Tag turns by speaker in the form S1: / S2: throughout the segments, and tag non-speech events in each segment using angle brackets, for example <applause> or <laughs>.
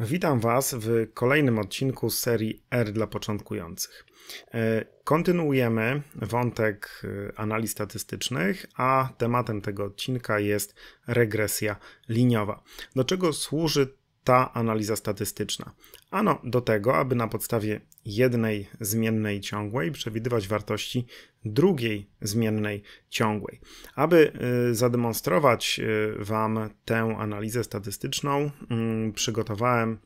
S1: Witam Was w kolejnym odcinku z serii R dla początkujących. E, kontynuujemy wątek e, analiz statystycznych, a tematem tego odcinka jest regresja liniowa. Do czego służy ta analiza statystyczna. Ano do tego, aby na podstawie jednej zmiennej ciągłej przewidywać wartości drugiej zmiennej ciągłej. Aby y, zademonstrować y, Wam tę analizę statystyczną, mm, przygotowałem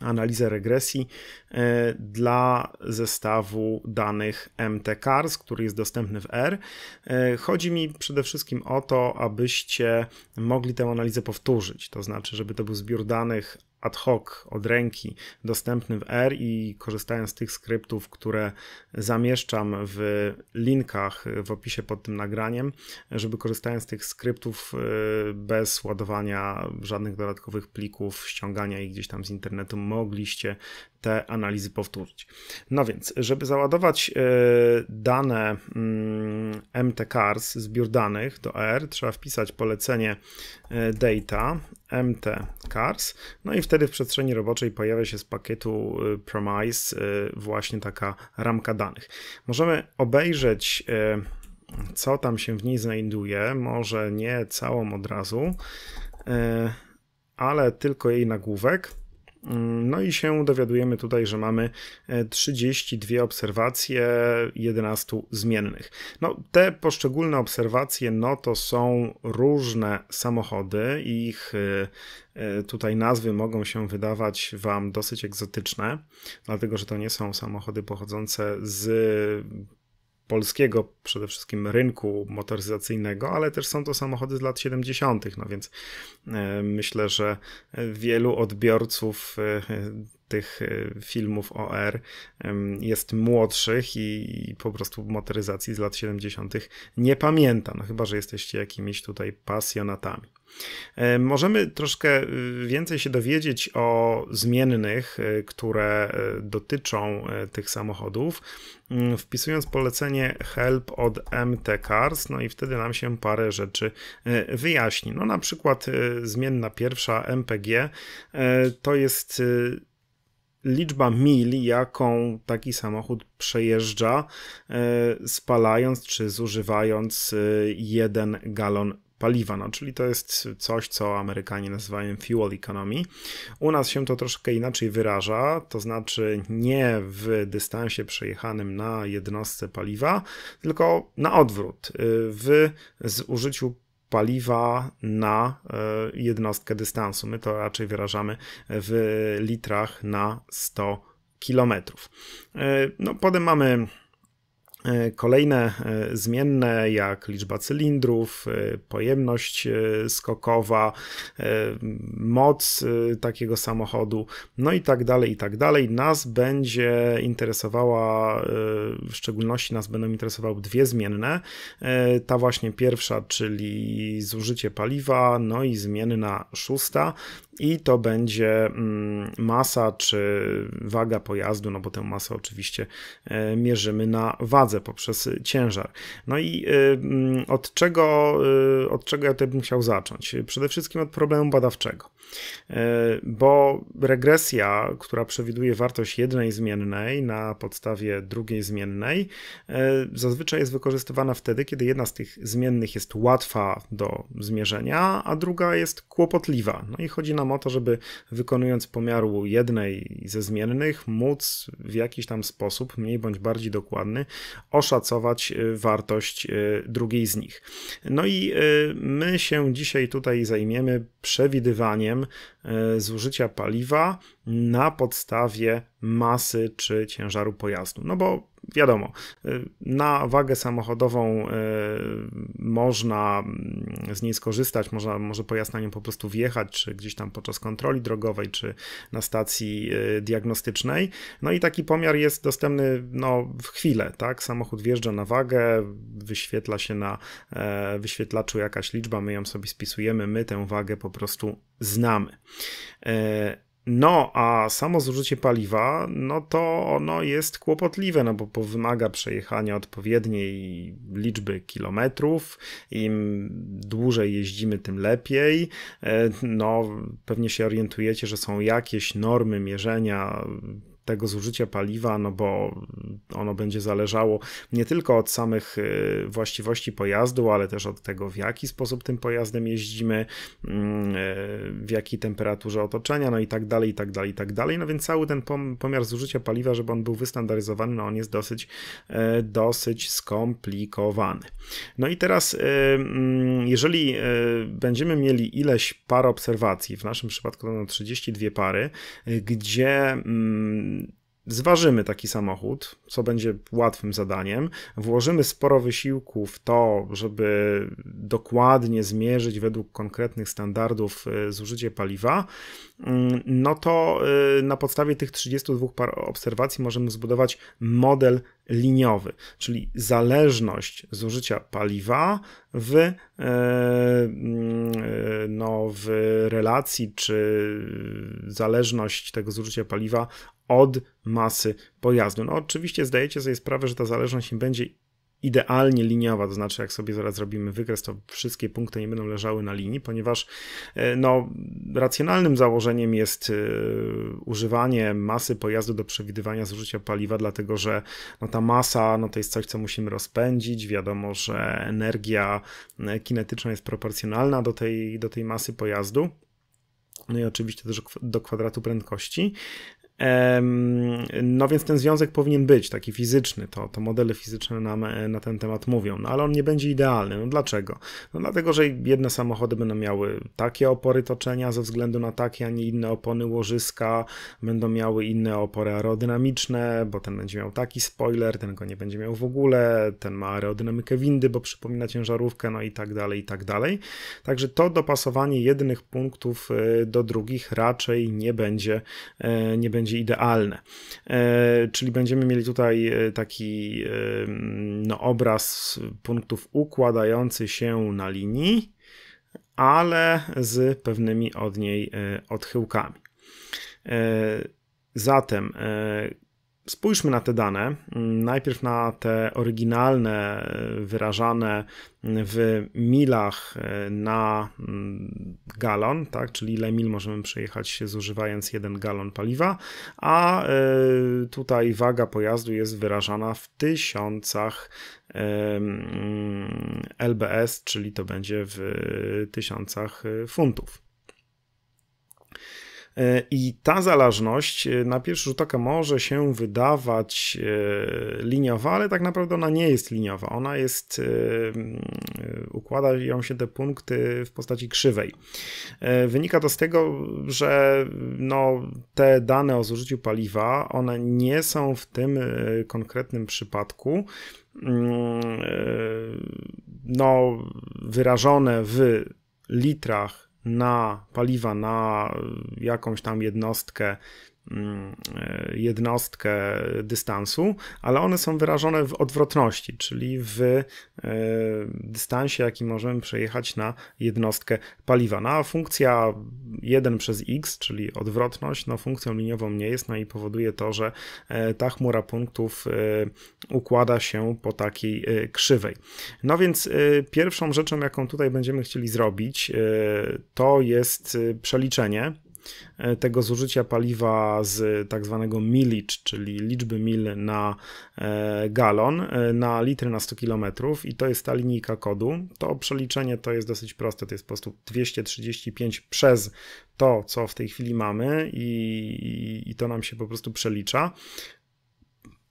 S1: analizę regresji e, dla zestawu danych MTCARS, który jest dostępny w R. E, chodzi mi przede wszystkim o to, abyście mogli tę analizę powtórzyć, to znaczy, żeby to był zbiór danych ad hoc, od ręki, dostępny w R i korzystając z tych skryptów, które zamieszczam w linkach w opisie pod tym nagraniem, żeby korzystając z tych skryptów y, bez ładowania żadnych dodatkowych plików, ściągania ich gdzieś tam z internetu, mogliście te analizy powtórzyć. No więc, żeby załadować e, dane mtcars, mm, zbiór danych do R, trzeba wpisać polecenie e, data mtcars, no i wtedy w przestrzeni roboczej pojawia się z pakietu e, Promise właśnie taka ramka danych. Możemy obejrzeć co tam się w niej znajduje, może nie całą od razu, ale tylko jej nagłówek. No i się dowiadujemy tutaj, że mamy 32 e, obserwacje 11 zmiennych. No, te poszczególne obserwacje, no to są różne samochody, ich e, e, tutaj nazwy mogą się wydawać Wam dosyć egzotyczne, dlatego że to nie są samochody pochodzące z polskiego przede wszystkim rynku motoryzacyjnego, ale też są to samochody z lat 70., no więc e, myślę, że e, wielu odbiorców e, tych filmów OR jest młodszych i, po prostu motoryzacji z lat 70. nie pamięta, no chyba, że jesteście jakimiś tutaj pasjonatami. E, możemy troszkę e, więcej się dowiedzieć o zmiennych, e, które dotyczą tych samochodów, mm, wpisując polecenie help od MT Cars, no i wtedy nam się parę rzeczy wyjaśni. No na przykład zmienna pierwsza MPG to jest liczba mil, jaką taki samochód przejeżdża, spalając czy zużywając jeden galon paliwa, no, czyli to jest coś, co Amerykanie nazywają fuel economy. U nas się to troszkę inaczej wyraża, to znaczy nie w dystansie przejechanym na jednostce paliwa, tylko na odwrót, y, w zużyciu paliwa na y, jednostkę dystansu. My to raczej wyrażamy w litrach na 100 kilometrów. Y, no, potem mamy E, kolejne e, zmienne, jak liczba cylindrów, e, pojemność skokowa, moc takiego samochodu, no i tak dalej, i tak dalej. Nas będzie interesowała, w szczególności nas będą interesowały dwie zmienne. Ta właśnie pierwsza, czyli zużycie paliwa, no i zmienna szósta, i to będzie mm, masa czy waga pojazdu, no bo tę masę oczywiście e, mierzymy na wadze poprzez ciężar. No i e, mm, od czego, e, od czego ja bym chciał zacząć? Przede wszystkim od problemu badawczego bo regresja, która przewiduje wartość jednej zmiennej na podstawie drugiej zmiennej, e, zazwyczaj jest wykorzystywana wtedy, kiedy jedna z tych zmiennych jest łatwa do zmierzenia, a druga jest kłopotliwa. No i chodzi nam o to, żeby wykonując pomiaru jednej ze zmiennych, móc w jakiś tam sposób, mniej bądź bardziej dokładny, oszacować e, wartość e, drugiej z nich. No i my się dzisiaj tutaj zajmiemy przewidywaniem, kosztem e, zużycia paliwa na podstawie masy czy ciężaru pojazdu. No bo wiadomo, y, na wagę samochodową y, można mm, z niej skorzystać, można, może pojazd na nią po prostu wjechać, czy gdzieś tam podczas kontroli drogowej, czy na stacji y, diagnostycznej. No i taki pomiar jest dostępny no, w chwilę, tak? Samochód wjeżdża na wagę, wyświetla się na e, wyświetlaczu jakaś liczba, my ją sobie spisujemy, my tę wagę po prostu znamy. E, no, a samo zużycie paliwa, no to ono jest kłopotliwe, no bo wymaga przejechania odpowiedniej liczby kilometrów. Im dłużej jeździmy, tym lepiej. E, no, pewnie się orientujecie, że są jakieś normy mierzenia tego zużycia paliwa, no bo ono będzie zależało nie tylko od samych y, właściwości pojazdu, ale też od tego, w jaki sposób tym pojazdem jeździmy, mm, y, w jakiej temperaturze otoczenia, no i tak dalej, i tak dalej, i tak dalej. No więc cały ten pomiar zużycia paliwa, żeby on był wystandaryzowany, no on jest dosyć, e, dosyć skomplikowany. No i teraz, y, mm, jeżeli e, będziemy mieli ileś par obserwacji, w naszym przypadku to no 32 pary, gdzie mm, zważymy taki samochód, co będzie łatwym zadaniem, włożymy sporo wysiłku w to, żeby dokładnie zmierzyć według konkretnych standardów y, zużycie paliwa, mm, no to y, na podstawie tych 32 obserwacji możemy zbudować model liniowy, czyli zależność zużycia paliwa w, e, mm, e, no, w relacji czy zależność tego zużycia paliwa od masy pojazdu. No oczywiście zdajecie sobie sprawę, że ta zależność nie będzie idealnie liniowa, to znaczy jak sobie zaraz robimy wykres, to wszystkie punkty nie będą leżały na linii, ponieważ e, no, racjonalnym założeniem jest e, używanie masy pojazdu do przewidywania zużycia paliwa, dlatego że no, ta masa no, to jest coś, co musimy rozpędzić, wiadomo, że energia e, kinetyczna jest proporcjonalna do tej, do tej masy pojazdu. No i oczywiście też do kwadratu prędkości. No więc ten związek powinien być taki fizyczny, to, to modele fizyczne nam e, na ten temat mówią, no ale on nie będzie idealny. No dlaczego? No dlatego, że jedne samochody będą miały takie opory toczenia ze względu na takie, a nie inne opony łożyska, będą miały inne opory aerodynamiczne, bo ten będzie miał taki spoiler, ten go nie będzie miał w ogóle, ten ma aerodynamikę windy, bo przypomina ciężarówkę, no i tak dalej, i tak dalej. Także to dopasowanie jednych punktów e, do drugich raczej nie będzie, e, nie będzie będzie idealne. E, czyli będziemy mieli tutaj e, taki e, no, obraz punktów układający się na linii, ale z pewnymi od niej odchyłkami. Zatem Spójrzmy na te dane. Najpierw na te oryginalne, wyrażane w milach e, na mm, galon, tak? czyli ile mil możemy przejechać zużywając jeden galon paliwa, a e, tutaj waga pojazdu jest wyrażana w tysiącach e, mm, LBS, czyli to będzie w tysiącach funtów. E, I ta zależność e, na pierwszy rzut oka może się wydawać e, liniowa, ale tak naprawdę ona nie jest liniowa. Ona jest, mm, układają się te punkty w postaci krzywej. Wynika to z tego, że no, te dane o zużyciu paliwa, one nie są w tym konkretnym przypadku mm, no, wyrażone w litrach na paliwa, na jakąś tam jednostkę Mm, e, jednostkę dystansu, ale one są wyrażone w odwrotności, czyli w e, dystansie, jaki możemy przejechać na jednostkę paliwa. No a funkcja 1 przez x, czyli odwrotność, no funkcją liniową nie jest, no i powoduje to, że e, ta chmura punktów układa się po takiej krzywej. No więc pierwszą rzeczą, jaką tutaj będziemy chcieli zrobić, to jest przeliczenie E, tego zużycia paliwa z tak zwanego milicz, czyli liczby mil na e, galon, e, na litry na 100 km i to jest ta linijka kodu. To przeliczenie to jest dosyć proste, to jest po prostu 235 przez to, co w tej chwili mamy i, i, i to nam się po prostu przelicza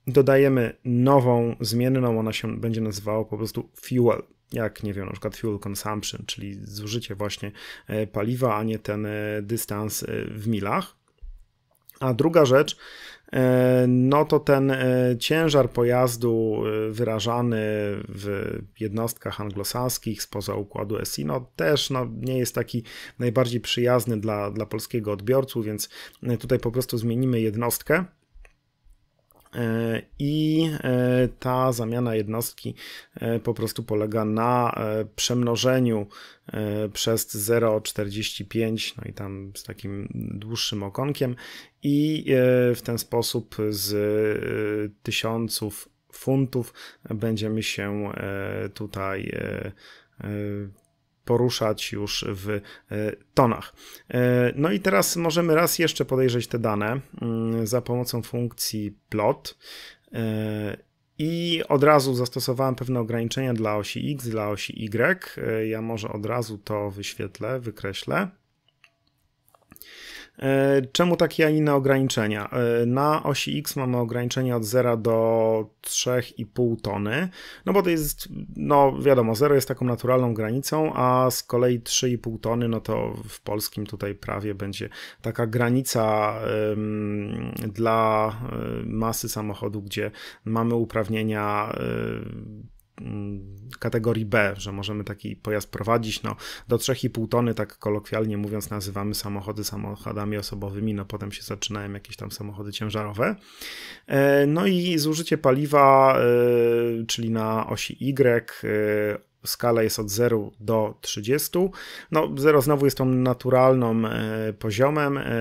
S1: dodajemy nową zmienną, ona się będzie nazywała po prostu fuel jak nie wiem, na przykład fuel consumption, czyli zużycie właśnie e, paliwa, a nie ten e, dystans e, w milach. A druga rzecz, no to ten ciężar pojazdu wyrażany w jednostkach anglosaskich spoza układu SI, no też no, nie jest taki najbardziej przyjazny dla, dla polskiego odbiorcy, więc tutaj po prostu zmienimy jednostkę. E, I e, ta zamiana jednostki e, po prostu polega na przemnożeniu przez 0,45, no i tam z takim dłuższym okonkiem, i w ten sposób z tysiąców funtów będziemy się tutaj poruszać już w e, tonach. E, no i teraz możemy raz jeszcze podejrzeć te dane mm, za pomocą funkcji plot. E, I od razu zastosowałem pewne ograniczenia dla osi X, dla osi Y. Ja może od razu to wyświetlę, wykreślę. E, czemu takie, a inne ograniczenia? E, na osi X mamy ograniczenie od 0 do 3,5 tony, no bo to jest, no wiadomo, 0 jest taką naturalną granicą, a z kolei 3,5 tony, no to w polskim tutaj prawie będzie taka granica ym, dla e, masy samochodu, gdzie mamy uprawnienia ym, Mm, kategorii B, że możemy taki pojazd prowadzić. No, do 3,5 tony, tak kolokwialnie mówiąc, nazywamy samochody samochodami osobowymi, no potem się zaczynają jakieś tam samochody ciężarowe. E, no i zużycie paliwa, e, czyli na osi Y, e, skala jest od 0 do 30. No 0 znowu jest tą naturalną e, poziomem, e,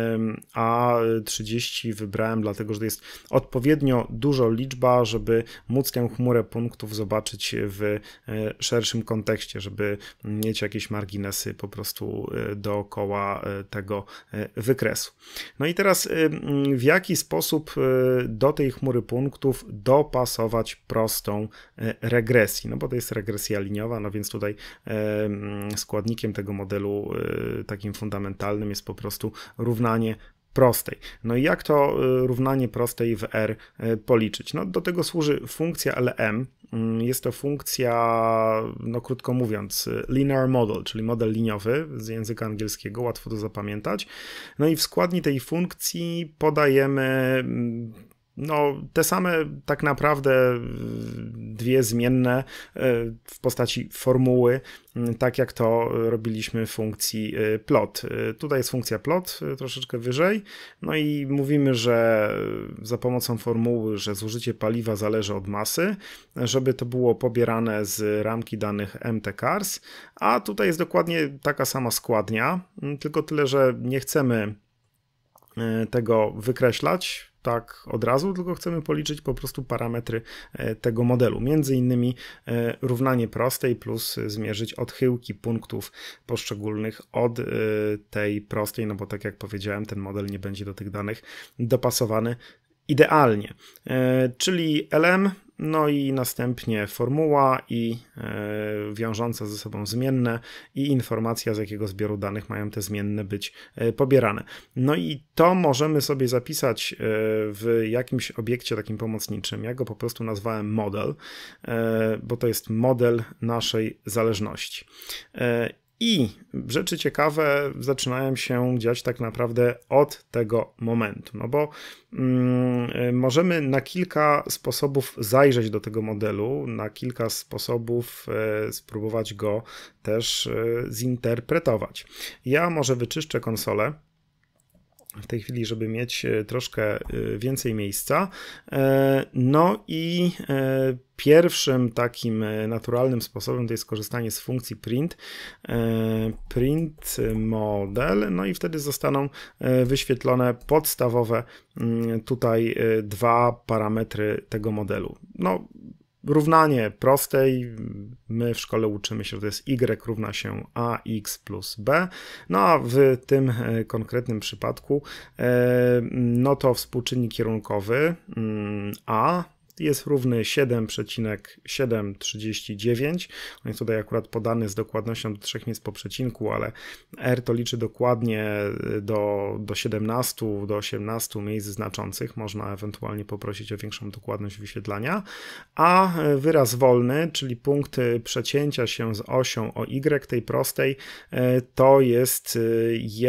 S1: a 30 wybrałem dlatego, że to jest odpowiednio dużo liczba, żeby móc tę chmurę punktów zobaczyć w e, szerszym kontekście, żeby mieć jakieś marginesy po prostu dookoła tego wykresu. No i teraz w jaki sposób do tej chmury punktów dopasować prostą regresję, no bo to jest regresja liniowa, no więc tutaj składnikiem tego modelu y, takim fundamentalnym jest po prostu równanie prostej. No i jak to y, równanie prostej w R y, policzyć? No do tego służy funkcja LM. Mm, jest to funkcja, no krótko mówiąc, linear model, czyli model liniowy z języka angielskiego, łatwo to zapamiętać. No i w składni tej funkcji podajemy mm, no, te same tak naprawdę y, dwie zmienne y, w postaci formuły, y, tak jak to robiliśmy w funkcji plot. Tutaj jest funkcja plot troszeczkę wyżej, no i mówimy, że za pomocą formuły, że zużycie paliwa zależy od masy, żeby to było pobierane z ramki danych MTCars, a tutaj jest dokładnie taka sama składnia, tylko tyle, że nie chcemy tego wykreślać, tak od razu, tylko chcemy policzyć po prostu parametry e, tego modelu. Między innymi e, równanie prostej plus zmierzyć odchyłki punktów poszczególnych od e, tej prostej, no bo tak jak powiedziałem, ten model nie będzie do tych danych dopasowany idealnie. Czyli LM no i następnie formuła i e, wiążące ze sobą zmienne i informacja, z jakiego zbioru danych mają te zmienne być e, pobierane. No i to możemy sobie zapisać e, w jakimś obiekcie takim pomocniczym. Ja go po prostu nazwałem model, bo to jest model naszej zależności. I rzeczy ciekawe zaczynają się dziać tak naprawdę od tego momentu, no bo mm, możemy na kilka sposobów zajrzeć do tego modelu, na kilka sposobów e, spróbować go też e, zinterpretować. Ja może wyczyszczę konsolę w tej chwili, żeby mieć e, troszkę e, więcej miejsca. E, no i pierwszym takim naturalnym sposobem to jest korzystanie z funkcji print, print model, no i wtedy zostaną wyświetlone podstawowe mm, tutaj dwa parametry tego modelu. No, równanie prostej. My w szkole uczymy się, że to jest y równa się ax plus b. No a w tym e, konkretnym przypadku, e, no to współczynnik kierunkowy mm, a jest równy 7,739. On jest tutaj akurat podany z dokładnością do 3 miejsc po przecinku, ale R to liczy dokładnie y, do, do 17, do 18 miejsc znaczących. Można ewentualnie poprosić o większą dokładność wyświetlania. A y, wyraz wolny, czyli punkt y, przecięcia się z osią o Y tej prostej, to jest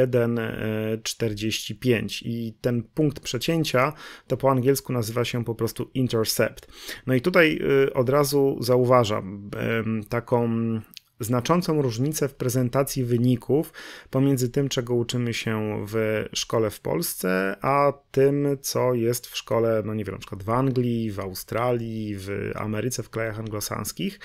S1: 1,45 i ten punkt przecięcia to po angielsku nazywa się po prostu intersection no i tutaj y, od razu zauważam taką znaczącą różnicę w prezentacji wyników pomiędzy tym, czego uczymy się w szkole w Polsce, a tym, co jest w szkole, no nie wiem, na przykład w Anglii, w Australii, w Ameryce, w krajach anglosaskich,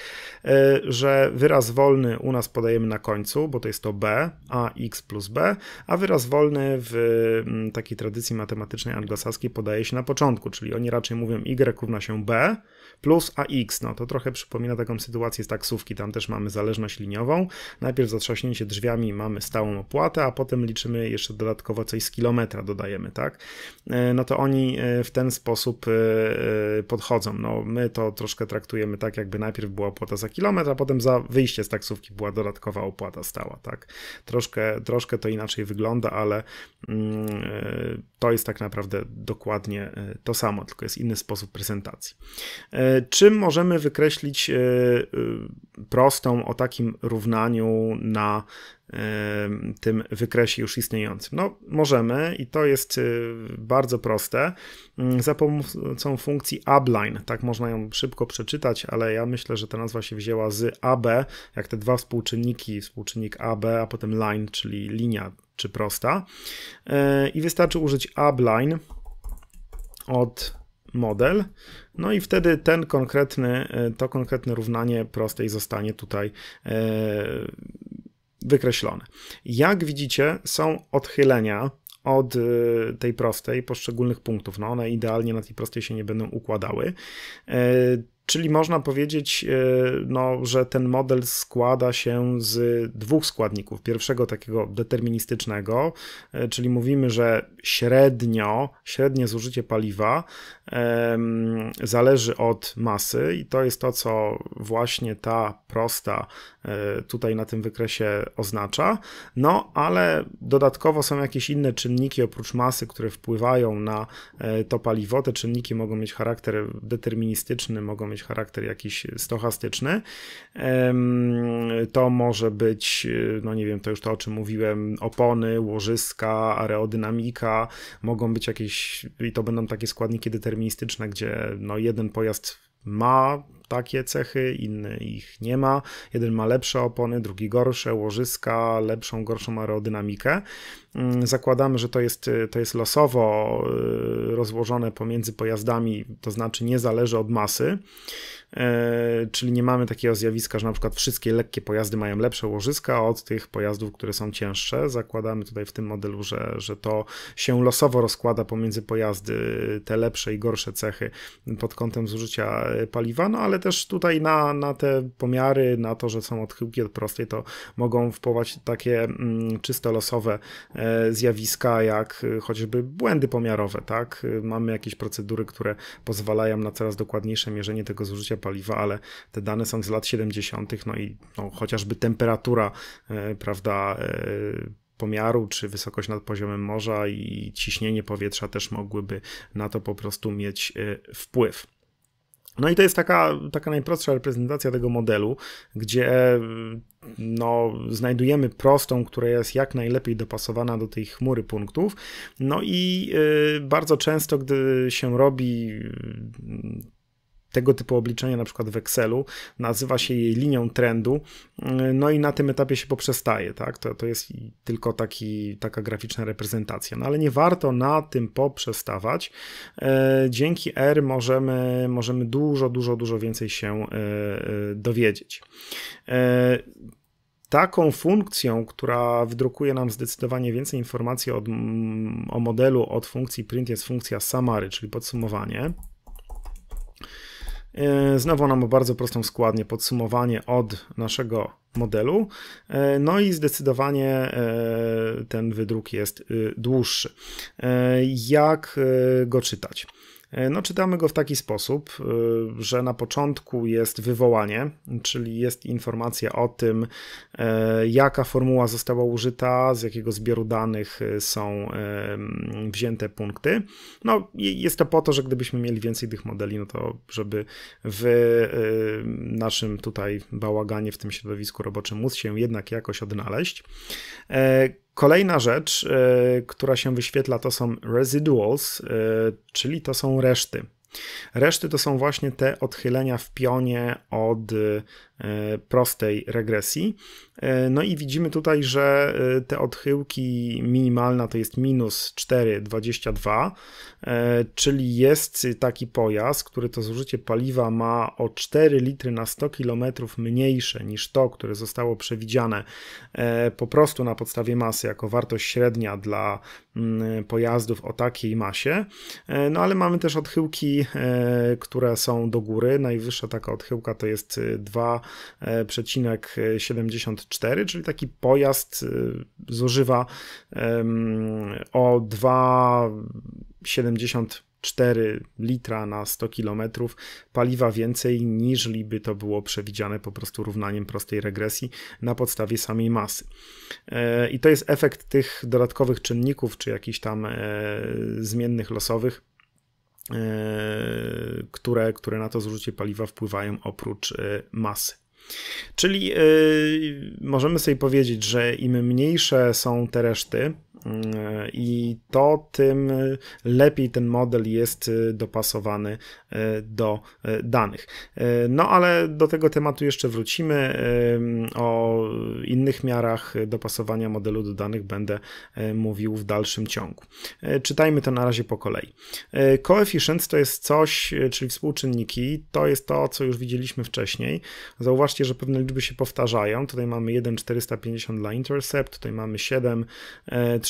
S1: e, że wyraz wolny u nas podajemy na końcu, bo to jest to B, a x plus B, a wyraz wolny w mm, takiej tradycji matematycznej anglosaskiej podaje się na początku, czyli oni raczej mówią y równa się B, plus AX. No to trochę przypomina taką sytuację z taksówki, tam też mamy zależność liniową. Najpierw za trzaśnięcie drzwiami mamy stałą opłatę, a potem liczymy jeszcze dodatkowo coś z kilometra dodajemy, tak? E, no to oni e, w ten sposób e, podchodzą. No my to troszkę traktujemy tak, jakby najpierw była opłata za kilometr, a potem za wyjście z taksówki była dodatkowa opłata stała, tak? Troszkę, troszkę to inaczej wygląda, ale mm, to jest tak naprawdę dokładnie to samo, tylko jest inny sposób prezentacji. Czym możemy wykreślić e, e, prostą o takim równaniu na e, tym wykresie już istniejącym? No, możemy i to jest bardzo proste mm, za pomocą funkcji abline. Tak można ją szybko przeczytać, ale ja myślę, że ta nazwa się wzięła z AB, jak te dwa współczynniki, współczynnik AB, a potem line, czyli linia czy prosta. I wystarczy użyć abline od model no i wtedy ten konkretny, e, to konkretne równanie prostej zostanie tutaj e, wykreślone. Jak widzicie, są odchylenia od e, tej prostej poszczególnych punktów. No one idealnie na tej prostej się nie będą układały. Czyli można powiedzieć, e, no, że ten model składa się z dwóch składników. Pierwszego takiego deterministycznego, e, czyli mówimy, że średnio, średnie zużycie paliwa um, zależy od masy i to jest to, co właśnie ta prosta e, tutaj na tym wykresie oznacza. No, ale dodatkowo są jakieś inne czynniki oprócz masy, które wpływają na to paliwo. Te czynniki mogą mieć charakter deterministyczny, mogą mieć charakter jakiś stochastyczny. To może być, no nie wiem, to już to o czym mówiłem, opony, łożyska, aerodynamika, mogą być jakieś, i to będą takie składniki deterministyczne, gdzie no jeden pojazd ma takie cechy, inny ich nie ma. Jeden ma lepsze opony, drugi gorsze, łożyska, lepszą, gorszą aerodynamikę. Mm, zakładamy, że to jest, to jest losowo y, rozłożone pomiędzy pojazdami, to znaczy nie zależy od masy e, czyli nie mamy takiego zjawiska, że na przykład wszystkie lekkie pojazdy mają lepsze łożyska od tych pojazdów, które są cięższe. Zakładamy tutaj w tym modelu, że, że to się losowo rozkłada pomiędzy pojazdy te lepsze i gorsze cechy pod kątem zużycia paliwa, no ale ale też tutaj na, na te pomiary, na to, że są odchyłki od prostej, to mogą wpływać takie mm, czysto losowe e, zjawiska, jak e, chociażby błędy pomiarowe, tak? E, mamy jakieś procedury, które pozwalają na coraz dokładniejsze mierzenie tego zużycia paliwa, ale te dane są z lat 70., no i no, chociażby temperatura, e, prawda, e, pomiaru, czy wysokość nad poziomem morza i ciśnienie powietrza też mogłyby na to po prostu mieć e, wpływ. No i to jest taka, taka najprostsza reprezentacja tego modelu, gdzie mm, no, znajdujemy prostą, która jest jak najlepiej dopasowana do tej chmury punktów. No i y, bardzo często, gdy się robi tego typu obliczenia, na przykład w Excelu, nazywa się jej linią trendu, y, no i na tym etapie się poprzestaje, tak? To, to jest tylko taki, taka graficzna reprezentacja, no ale nie warto na tym poprzestawać. E, dzięki R możemy, możemy dużo, dużo, dużo więcej się e, e, dowiedzieć. Taką funkcją, która wydrukuje nam zdecydowanie więcej informacji od, o modelu od funkcji print jest funkcja summary, czyli podsumowanie. E, znowu ona ma bardzo prostą składnię, podsumowanie od naszego modelu. E, no i zdecydowanie e, ten wydruk jest y, dłuższy. Jak go czytać? E, no, czytamy go w taki sposób, e, że na początku jest wywołanie, czyli jest informacja o tym, e, jaka formuła została użyta, z jakiego zbioru danych są wzięte punkty. No, jest to po to, że gdybyśmy mieli więcej tych modeli, no to żeby w naszym tutaj bałaganie w tym środowisku roboczym móc się jednak jakoś odnaleźć. Kolejna rzecz, e, która się wyświetla, to są residuals, e, czyli to są reszty. Reszty to są właśnie te odchylenia w pionie od E, prostej regresji. E, no i widzimy tutaj, że e, te odchyłki minimalna to jest minus 4,22, czyli jest taki pojazd, który to zużycie paliwa ma o 4 litry na 100 km mniejsze niż to, które zostało przewidziane po prostu na podstawie masy jako wartość średnia dla mm, pojazdów o takiej masie. No ale mamy też odchyłki, które są do góry. Najwyższa taka odchyłka to jest 2 2,74, e, czyli taki pojazd e, zużywa o 2,74. 4 litra na 100 km paliwa więcej niż by to było przewidziane po prostu równaniem prostej regresji na podstawie samej masy. E, I to jest efekt tych dodatkowych czynników, czy jakichś tam zmiennych losowych, E, które, które na to zużycie paliwa wpływają oprócz e, masy. Czyli e, możemy sobie powiedzieć, że im mniejsze są te reszty, E, i to tym e, lepiej ten model jest e, dopasowany do danych. No ale do tego tematu jeszcze wrócimy. O innych miarach dopasowania modelu do danych będę mówił w dalszym ciągu. Czytajmy to na razie po kolei. Coefficients to jest coś, czyli współczynniki, to jest to, co już widzieliśmy wcześniej. Zauważcie, że pewne liczby się powtarzają. Tutaj mamy 1,450 dla intercept, tutaj mamy 7,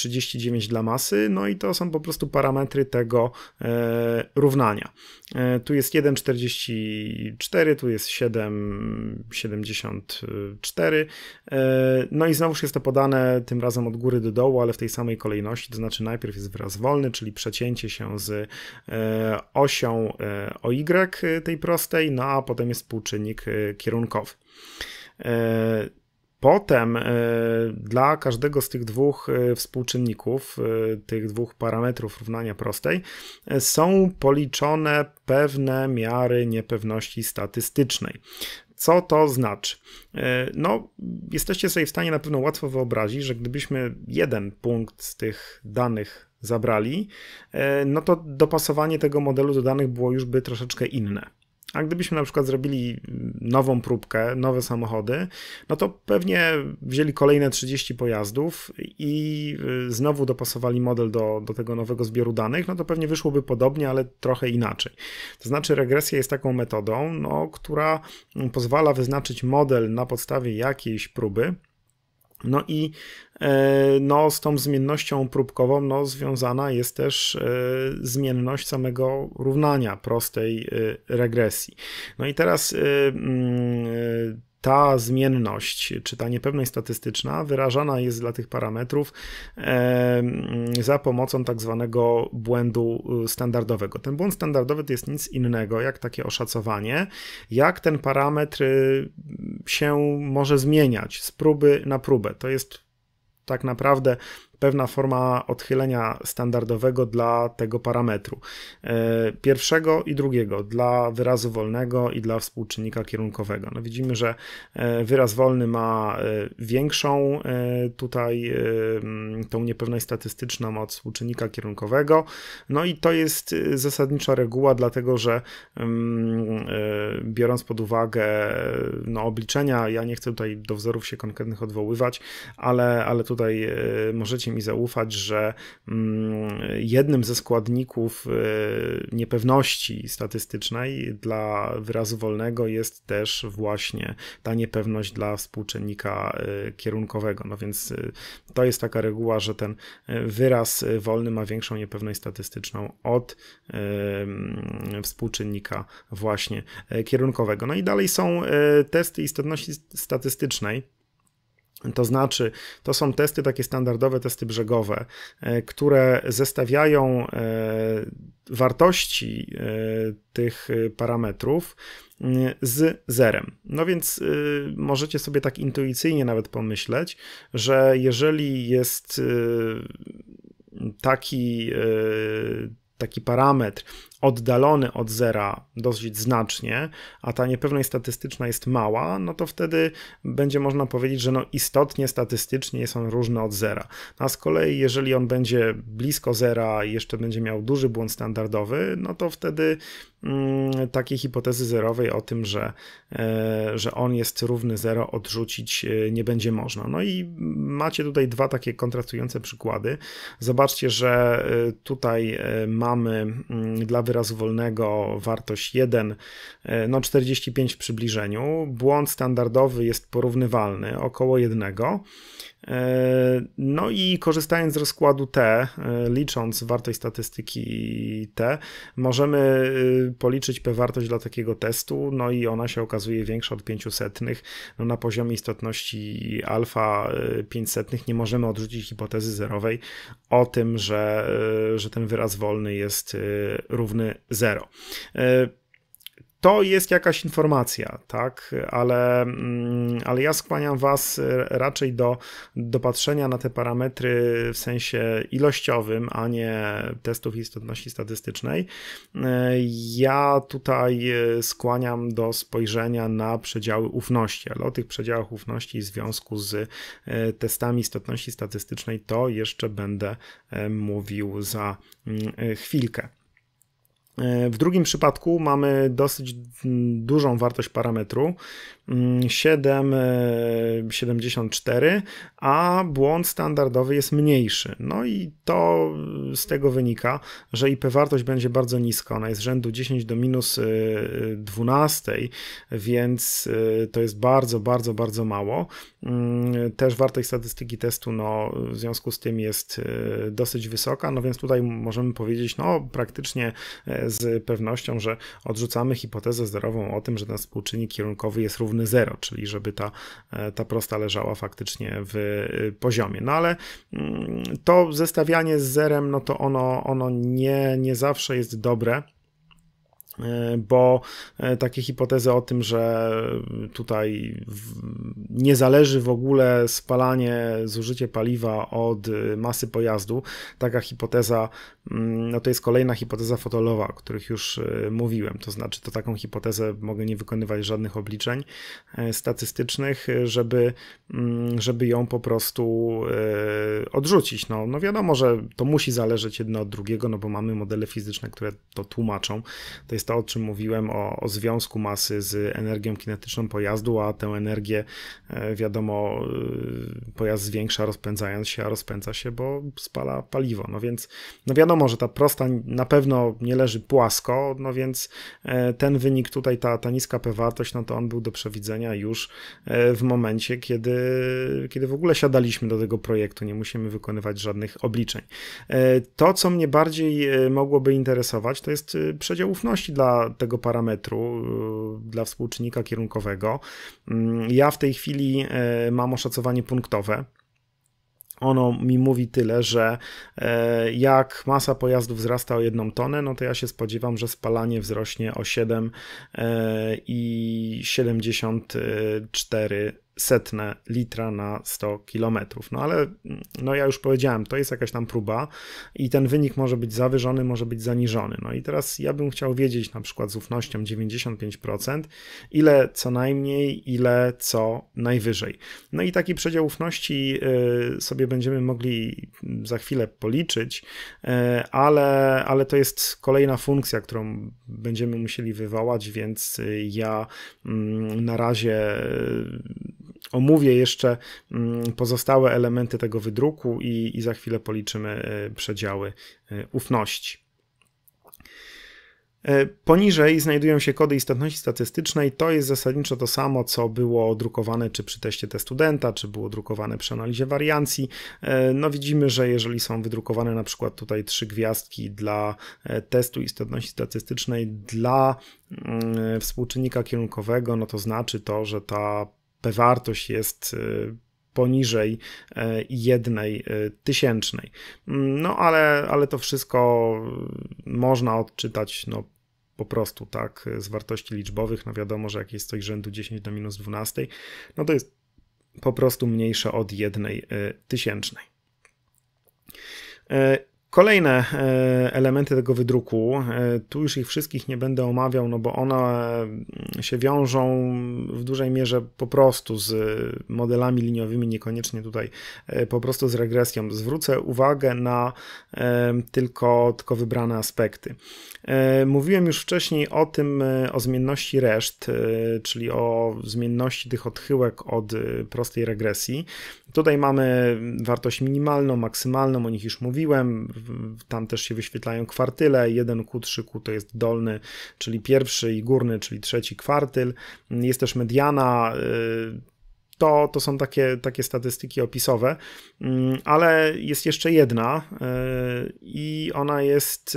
S1: 39 dla masy, no i to są po prostu parametry tego e, równania. E, tu jest 1,44, tu jest 7,74. E, no i znowuż jest to podane tym razem od góry do dołu, ale w tej samej kolejności, to znaczy najpierw jest wyraz wolny, czyli przecięcie się z e, osią e, OY tej prostej, no a potem jest współczynnik e, kierunkowy. Potem e, dla każdego z tych dwóch e, współczynników, e, tych dwóch parametrów równania prostej, są policzone pewne miary niepewności statystycznej. Co to znaczy? No, jesteście sobie w stanie na pewno łatwo wyobrazić, że gdybyśmy jeden punkt z tych danych zabrali, no to dopasowanie tego modelu do danych było już by troszeczkę inne. A gdybyśmy na przykład zrobili nową próbkę, nowe samochody, no to pewnie wzięli kolejne 30 pojazdów i y, znowu dopasowali model do, do tego nowego zbioru danych, no to pewnie wyszłoby podobnie, ale trochę inaczej. To znaczy, regresja jest taką metodą, no, która pozwala wyznaczyć model na podstawie jakiejś próby no i e, no, z tą zmiennością próbkową no, związana jest też e, zmienność samego równania prostej e, regresji. No i teraz mm, ta zmienność, czy ta niepewność statystyczna wyrażana jest dla tych parametrów za pomocą tak zwanego błędu y, standardowego. Ten błąd standardowy to jest nic innego jak takie oszacowanie, jak ten parametr y, się może zmieniać z próby na próbę. To jest tak naprawdę pewna forma odchylenia standardowego dla tego parametru. E, pierwszego i drugiego, dla wyrazu wolnego i dla współczynnika kierunkowego. No widzimy, że e, wyraz wolny ma e, większą tutaj tą niepewność statystyczną od współczynnika kierunkowego. No i to jest zasadnicza reguła, dlatego że biorąc pod uwagę no, obliczenia, ja nie chcę tutaj do wzorów się konkretnych odwoływać, ale, ale tutaj możecie mi zaufać, że mm, jednym ze składników y, niepewności statystycznej dla wyrazu wolnego jest też właśnie ta niepewność dla współczynnika y, kierunkowego. No więc y, to jest taka reguła, że ten wyraz wolny ma większą niepewność statystyczną od mm, współczynnika właśnie kierunkowego. No i dalej są testy istotności statystycznej to znaczy, to są testy takie standardowe, testy brzegowe, e, które zestawiają e, wartości e, tych parametrów mm, z zerem. No więc możecie sobie tak intuicyjnie nawet pomyśleć, że jeżeli jest taki taki parametr oddalony od zera dosyć znacznie, a ta niepewność statystyczna jest mała, no to wtedy będzie można powiedzieć, że no istotnie statystycznie jest on różny od zera. No a z kolei, jeżeli on będzie blisko zera i jeszcze będzie miał duży błąd standardowy, no to wtedy mm, takiej hipotezy zerowej o tym, że, e, że on jest równy zero, odrzucić e, nie będzie można. No i macie tutaj dwa takie kontrastujące przykłady. Zobaczcie, że e, tutaj e, mamy mm, dla wyrażenia wyrazu wolnego, wartość 1, e, no 45 w przybliżeniu. Błąd standardowy jest porównywalny, około 1. E, no i korzystając z rozkładu T, e, licząc wartość statystyki T, możemy e, policzyć p-wartość dla takiego testu, no i ona się okazuje większa od 500. No na poziomie istotności alfa 500 nie możemy odrzucić hipotezy zerowej o tym, że, że ten wyraz wolny jest równy 0 to jest jakaś informacja, tak, ale, mm, ale ja skłaniam Was e, raczej do, do patrzenia na te parametry w sensie ilościowym, a nie testów istotności statystycznej. E, ja tutaj e, skłaniam do spojrzenia na przedziały ufności, ale o tych przedziałach ufności w związku z testami istotności statystycznej to jeszcze będę mówił za mm, chwilkę. E, w drugim przypadku mamy dosyć dużą wartość parametru, 7,74, mm, e, a błąd standardowy jest mniejszy. No i to e, z tego wynika, że IP wartość będzie bardzo niska. Ona jest rzędu 10 do minus 12, e, więc to jest bardzo, bardzo, bardzo mało. Mm, też wartość statystyki testu no, w związku z tym jest dosyć wysoka, no więc tutaj możemy powiedzieć no, praktycznie z pewnością, że odrzucamy hipotezę zerową o tym, że ten współczynnik kierunkowy jest równy równy 0, czyli żeby ta, e, ta prosta leżała faktycznie w e, poziomie. No ale mm, to zestawianie z zerem, no to ono, ono nie, nie zawsze jest dobre E, bo e, takie hipotezy o tym, że tutaj nie zależy w ogóle spalanie, zużycie paliwa od y, masy pojazdu, taka hipoteza, mm, no to jest kolejna hipoteza fotolowa, o których już y, mówiłem, to znaczy to taką hipotezę mogę nie wykonywać żadnych obliczeń e, statystycznych, y, żeby, mm, żeby ją po prostu odrzucić. No, no wiadomo, że to musi zależeć jedno od drugiego, no bo mamy modele fizyczne, które to tłumaczą. To jest jest to, o czym mówiłem, o, o związku masy z energią kinetyczną pojazdu, a tę energię e, wiadomo e, pojazd zwiększa rozpędzając się, a rozpędza się, bo spala paliwo. No więc no wiadomo, że ta prosta na pewno nie leży płasko, no więc e, ten wynik tutaj, ta, ta niska P-wartość, no to on był do przewidzenia już w momencie, kiedy, kiedy w ogóle siadaliśmy do tego projektu, nie musimy wykonywać żadnych obliczeń. To, co mnie bardziej mogłoby interesować, to jest przedział ufności dla tego parametru, y, dla współczynnika kierunkowego. Mm, ja w tej chwili y, mam oszacowanie punktowe. Ono mi mówi tyle, że y, jak masa pojazdu wzrasta o jedną tonę, no to ja się spodziewam, że spalanie wzrośnie o 7,74 i setne litra na 100 kilometrów. No ale, no ja już powiedziałem, to jest jakaś tam próba i ten wynik może być zawyżony, może być zaniżony. No i teraz ja bym chciał wiedzieć na przykład z ufnością 95%, ile co najmniej, ile co najwyżej. No i taki przedział ufności y, sobie będziemy mogli za chwilę policzyć, y, ale, ale to jest kolejna funkcja, którą będziemy musieli wywołać, więc ja mm, na razie y, omówię jeszcze mm, pozostałe elementy tego wydruku i, i za chwilę policzymy e, przedziały e, ufności. E, poniżej znajdują się kody istotności statystycznej. To jest zasadniczo to samo, co było drukowane czy przy teście te studenta, czy było drukowane przy analizie wariancji. No widzimy, że jeżeli są wydrukowane na przykład tutaj trzy gwiazdki dla testu istotności statystycznej dla mm, współczynnika kierunkowego, no to znaczy to, że ta wartość jest y, poniżej y, jednej y, tysięcznej. Mm, no ale, ale to wszystko można odczytać no, po prostu tak z wartości liczbowych. No wiadomo, że jak jest coś rzędu 10 do minus 12, no to jest po prostu mniejsze od jednej tysięcznej. Kolejne e, elementy tego wydruku, e, tu już ich wszystkich nie będę omawiał, no bo one mm, się wiążą w dużej mierze po prostu z e, modelami liniowymi, niekoniecznie tutaj po prostu z regresją. Zwrócę uwagę na tylko, tylko wybrane aspekty. Mówiłem już wcześniej o tym, o zmienności reszt, czyli o zmienności tych odchyłek od prostej regresji. Tutaj mamy wartość minimalną, maksymalną, o nich już mówiłem tam też się wyświetlają kwartyle, 1 Q3Q to jest dolny, czyli pierwszy i górny, czyli trzeci kwartyl, jest też mediana, y, to, to są takie, takie statystyki opisowe, mm, ale jest jeszcze jedna e, i ona jest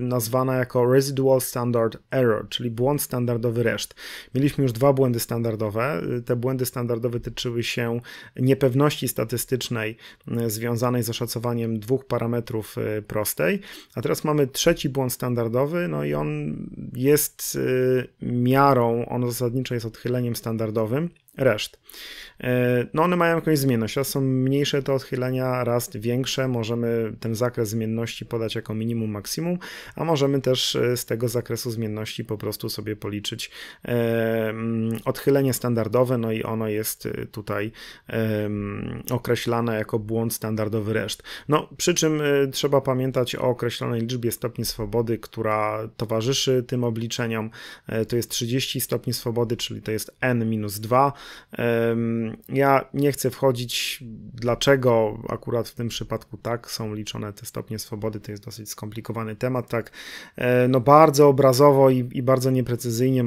S1: e, nazwana jako Residual Standard Error, czyli błąd standardowy reszt. Mieliśmy już dwa błędy standardowe. E, te błędy standardowe tyczyły się niepewności statystycznej związanej z oszacowaniem dwóch parametrów prostej, a teraz mamy trzeci błąd standardowy, no i on jest miarą, on zasadniczo jest odchyleniem standardowym reszt. E, no one mają jakąś zmienność, raz są mniejsze te odchylenia, raz większe, możemy ten zakres zmienności podać jako minimum, maksimum, a możemy też e, z tego zakresu zmienności po prostu sobie policzyć e, mm, odchylenie standardowe, no i ono jest tutaj mm, określane jako błąd standardowy reszt. No przy czym trzeba pamiętać o określonej liczbie stopni swobody, która towarzyszy tym obliczeniom, to jest 30 stopni swobody, czyli to jest n minus 2, ja nie chcę wchodzić, dlaczego akurat w tym przypadku tak są liczone te stopnie swobody. To jest dosyć skomplikowany temat, tak. E, no bardzo obrazowo i, i bardzo nieprecyzyjnie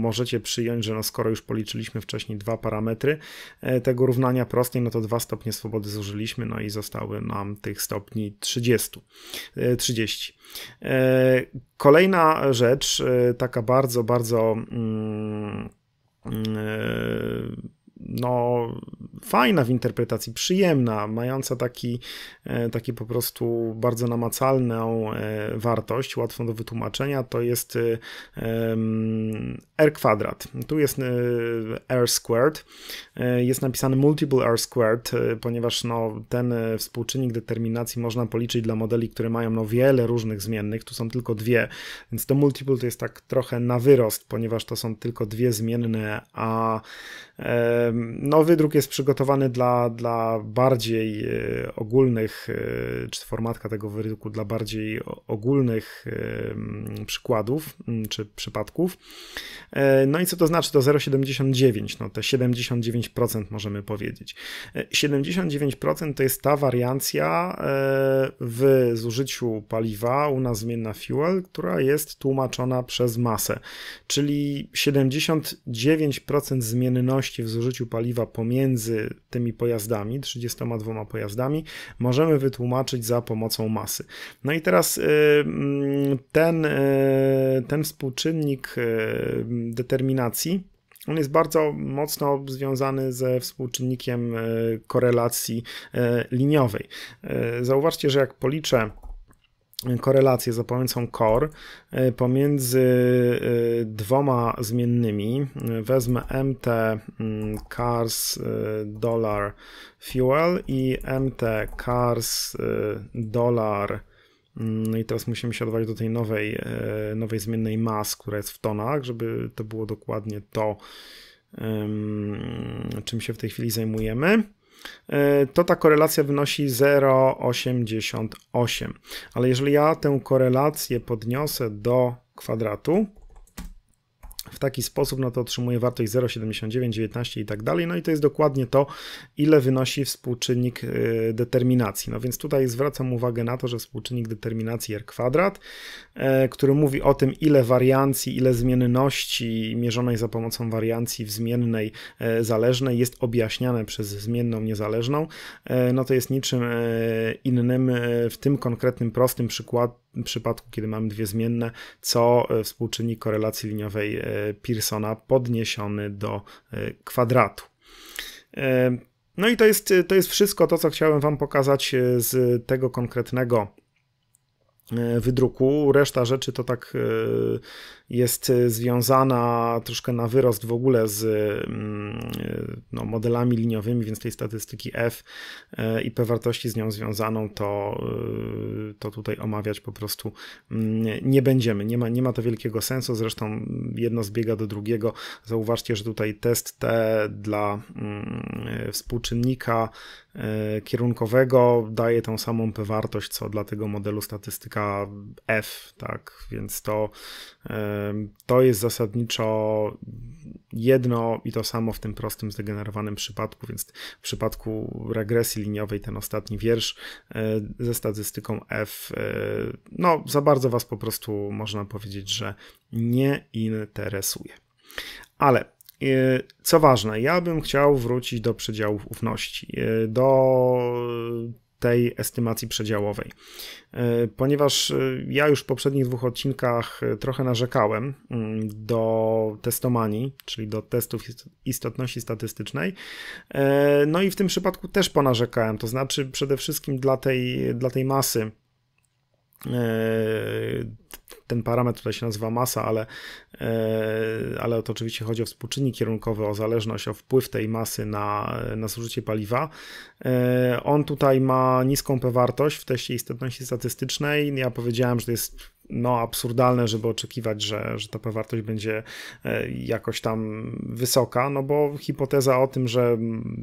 S1: możecie przyjąć, że no skoro już policzyliśmy wcześniej dwa parametry e, tego równania prostej, no to dwa stopnie swobody zużyliśmy, no i zostały nam tych stopni 30. 30. E, kolejna rzecz, taka bardzo, bardzo. Mm, Yy no, fajna w interpretacji, przyjemna, mająca taki, e, taki po prostu bardzo namacalną e, wartość, łatwą do wytłumaczenia, to jest e, r kwadrat. Tu jest r squared. Jest napisany multiple r squared, ponieważ no, ten współczynnik determinacji można policzyć dla modeli, które mają no, wiele różnych zmiennych. Tu są tylko dwie, więc to multiple to jest tak trochę na wyrost, ponieważ to są tylko dwie zmienne, a Nowy druk jest przygotowany dla, dla bardziej e, ogólnych, e, czy formatka tego wydruku dla bardziej ogólnych e, przykładów, czy przypadków. No i co to znaczy? To 0,79, no te 79% możemy powiedzieć. 79% to jest ta wariancja w zużyciu paliwa, u nas zmienna fuel, która jest tłumaczona przez masę, czyli 79% zmienności w zużyciu zużyciu paliwa pomiędzy tymi pojazdami, 32 pojazdami, możemy wytłumaczyć za pomocą masy. No i teraz y, mm, ten, y, ten współczynnik y, determinacji on jest bardzo mocno związany ze współczynnikiem korelacji liniowej. Zauważcie, że jak policzę korelację za pomocą core pomiędzy e, dwoma zmiennymi. Wezmę MT mm, cars e, dollar fuel i MT cars e, dollar mm, no i teraz musimy się odwołać do tej nowej, nowej zmiennej mas, która jest w tonach, żeby to było dokładnie to, czym się w tej chwili zajmujemy. E, to ta korelacja wynosi 0,88. Ale jeżeli ja tę korelację podniosę do kwadratu, w taki sposób, no to otrzymuje wartość 0,79, 19 i tak dalej. No i to jest dokładnie to, ile wynosi współczynnik y, determinacji. No więc tutaj zwracam uwagę na to, że współczynnik determinacji r kwadrat, e, który mówi o tym, ile wariancji, ile zmienności mierzonej za pomocą wariancji w zmiennej e, zależnej jest objaśniane przez zmienną niezależną, e, no to jest niczym innym w tym konkretnym prostym przykład, przypadku, kiedy mamy dwie zmienne, co współczynnik korelacji liniowej Pearsona podniesiony do e, kwadratu. E, no i to jest, to jest wszystko to, co chciałem Wam pokazać e, z tego konkretnego wydruku. Reszta rzeczy to tak jest e, związana troszkę na wyrost w ogóle z mm, e, no, modelami liniowymi, więc tej statystyki F e, i P wartości z nią związaną, to, to tutaj omawiać po prostu mm, nie będziemy. Nie ma, nie ma to wielkiego sensu, zresztą mm, jedno zbiega do drugiego. Zauważcie, że tutaj test T dla współczynnika kierunkowego daje tą samą P wartość, co dla tego modelu statystyka F, tak, więc to to jest zasadniczo jedno i to samo w tym prostym, zdegenerowanym przypadku, więc w przypadku regresji liniowej ten ostatni wiersz e, ze statystyką F, e, no za bardzo Was po prostu można powiedzieć, że nie interesuje. Ale e, co ważne, ja bym chciał wrócić do przedziałów ufności, do tej estymacji przedziałowej. E, ponieważ e, ja już w poprzednich dwóch odcinkach e, trochę narzekałem mm, do testomanii, czyli do testów istotności statystycznej, no i w tym przypadku też ponarzekałem, to znaczy przede wszystkim dla tej, dla tej masy ten parametr tutaj się nazywa masa, ale, e, ale to oczywiście chodzi o współczynnik kierunkowy, o zależność, o wpływ tej masy na, na zużycie paliwa. E, on tutaj ma niską p-wartość w teście istotności statystycznej. Ja powiedziałem, że to jest no, absurdalne, żeby oczekiwać, że, że ta wartość będzie e, jakoś tam wysoka, no bo hipoteza o tym, że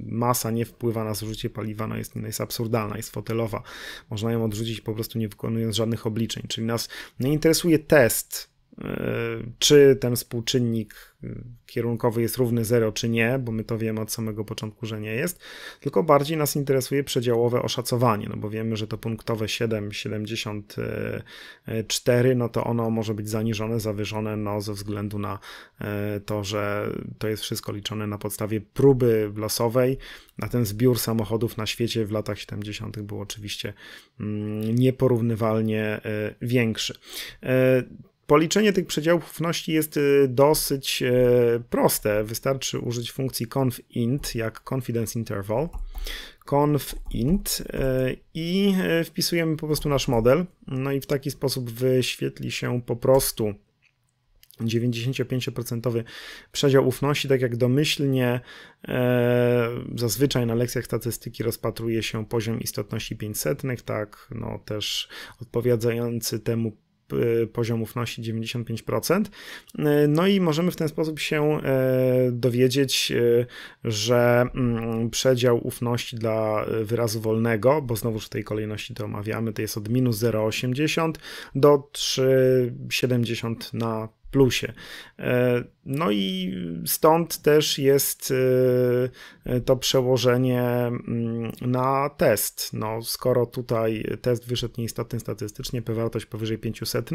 S1: masa nie wpływa na zużycie paliwa, no jest, jest absurdalna, jest fotelowa. Można ją odrzucić po prostu nie wykonując żadnych obliczeń, czyli nas nie interesuje test E, czy ten współczynnik mm, kierunkowy jest równy 0, czy nie, bo my to wiemy od samego początku, że nie jest, tylko bardziej nas interesuje przedziałowe oszacowanie, no bo wiemy, że to punktowe 7,74, no to ono może być zaniżone, zawyżone, no ze względu na e, to, że to jest wszystko liczone na podstawie próby losowej, a ten zbiór samochodów na świecie w latach 70. był oczywiście mm, nieporównywalnie e, większy Policzenie tych przedziałów ufności jest y, dosyć y, proste. Wystarczy użyć funkcji conf_int jak confidence interval, conf_int y, i wpisujemy po prostu nasz model. No i w taki sposób wyświetli się po prostu 95% przedział ufności, tak jak domyślnie zazwyczaj na lekcjach statystyki rozpatruje się poziom istotności 500, tak no też odpowiadający temu poziomu wnosi 95%. No i możemy w ten sposób się e, dowiedzieć, y, że mm, przedział ufności dla wyrazu wolnego, bo znowuż w tej kolejności to omawiamy, to jest od minus 0,80 do 3,70 na plusie. E, no i stąd też jest y, y, to przełożenie mm, na test. No, skoro tutaj test wyszedł nieistotny statystycznie, p-wartość powyżej 500,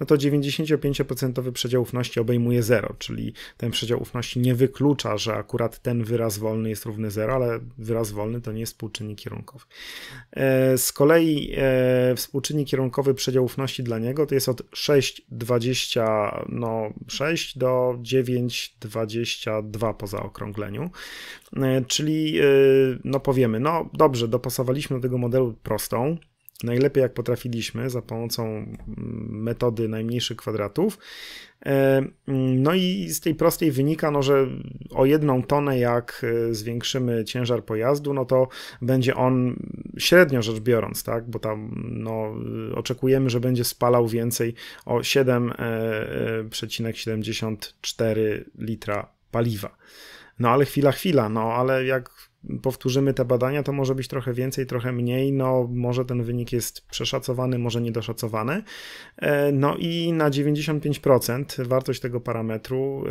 S1: no to 95% przedział ufności obejmuje 0, czyli ten przedział ufności nie wyklucza, że akurat ten wyraz wolny jest równy 0, ale wyraz wolny to nie jest współczynnik kierunkowy. E, z kolei e, współczynnik kierunkowy przedział ufności dla niego to jest od 6,26 no, 6 do 9,22 po zaokrągleniu. E, czyli e, no powiemy, no dobrze, dopasowaliśmy do tego modelu prostą, najlepiej jak potrafiliśmy za pomocą mm, metody najmniejszych kwadratów. E, no i z tej prostej wynika, no, że o jedną tonę jak e, zwiększymy ciężar pojazdu, no to będzie on średnio rzecz biorąc, tak, bo tam no, oczekujemy, że będzie spalał więcej o 7,74 e, litra paliwa. No ale chwila, chwila, no ale jak powtórzymy te badania, to może być trochę więcej, trochę mniej. No, może ten wynik jest przeszacowany, może niedoszacowany. E, no i na 95% wartość tego parametru e,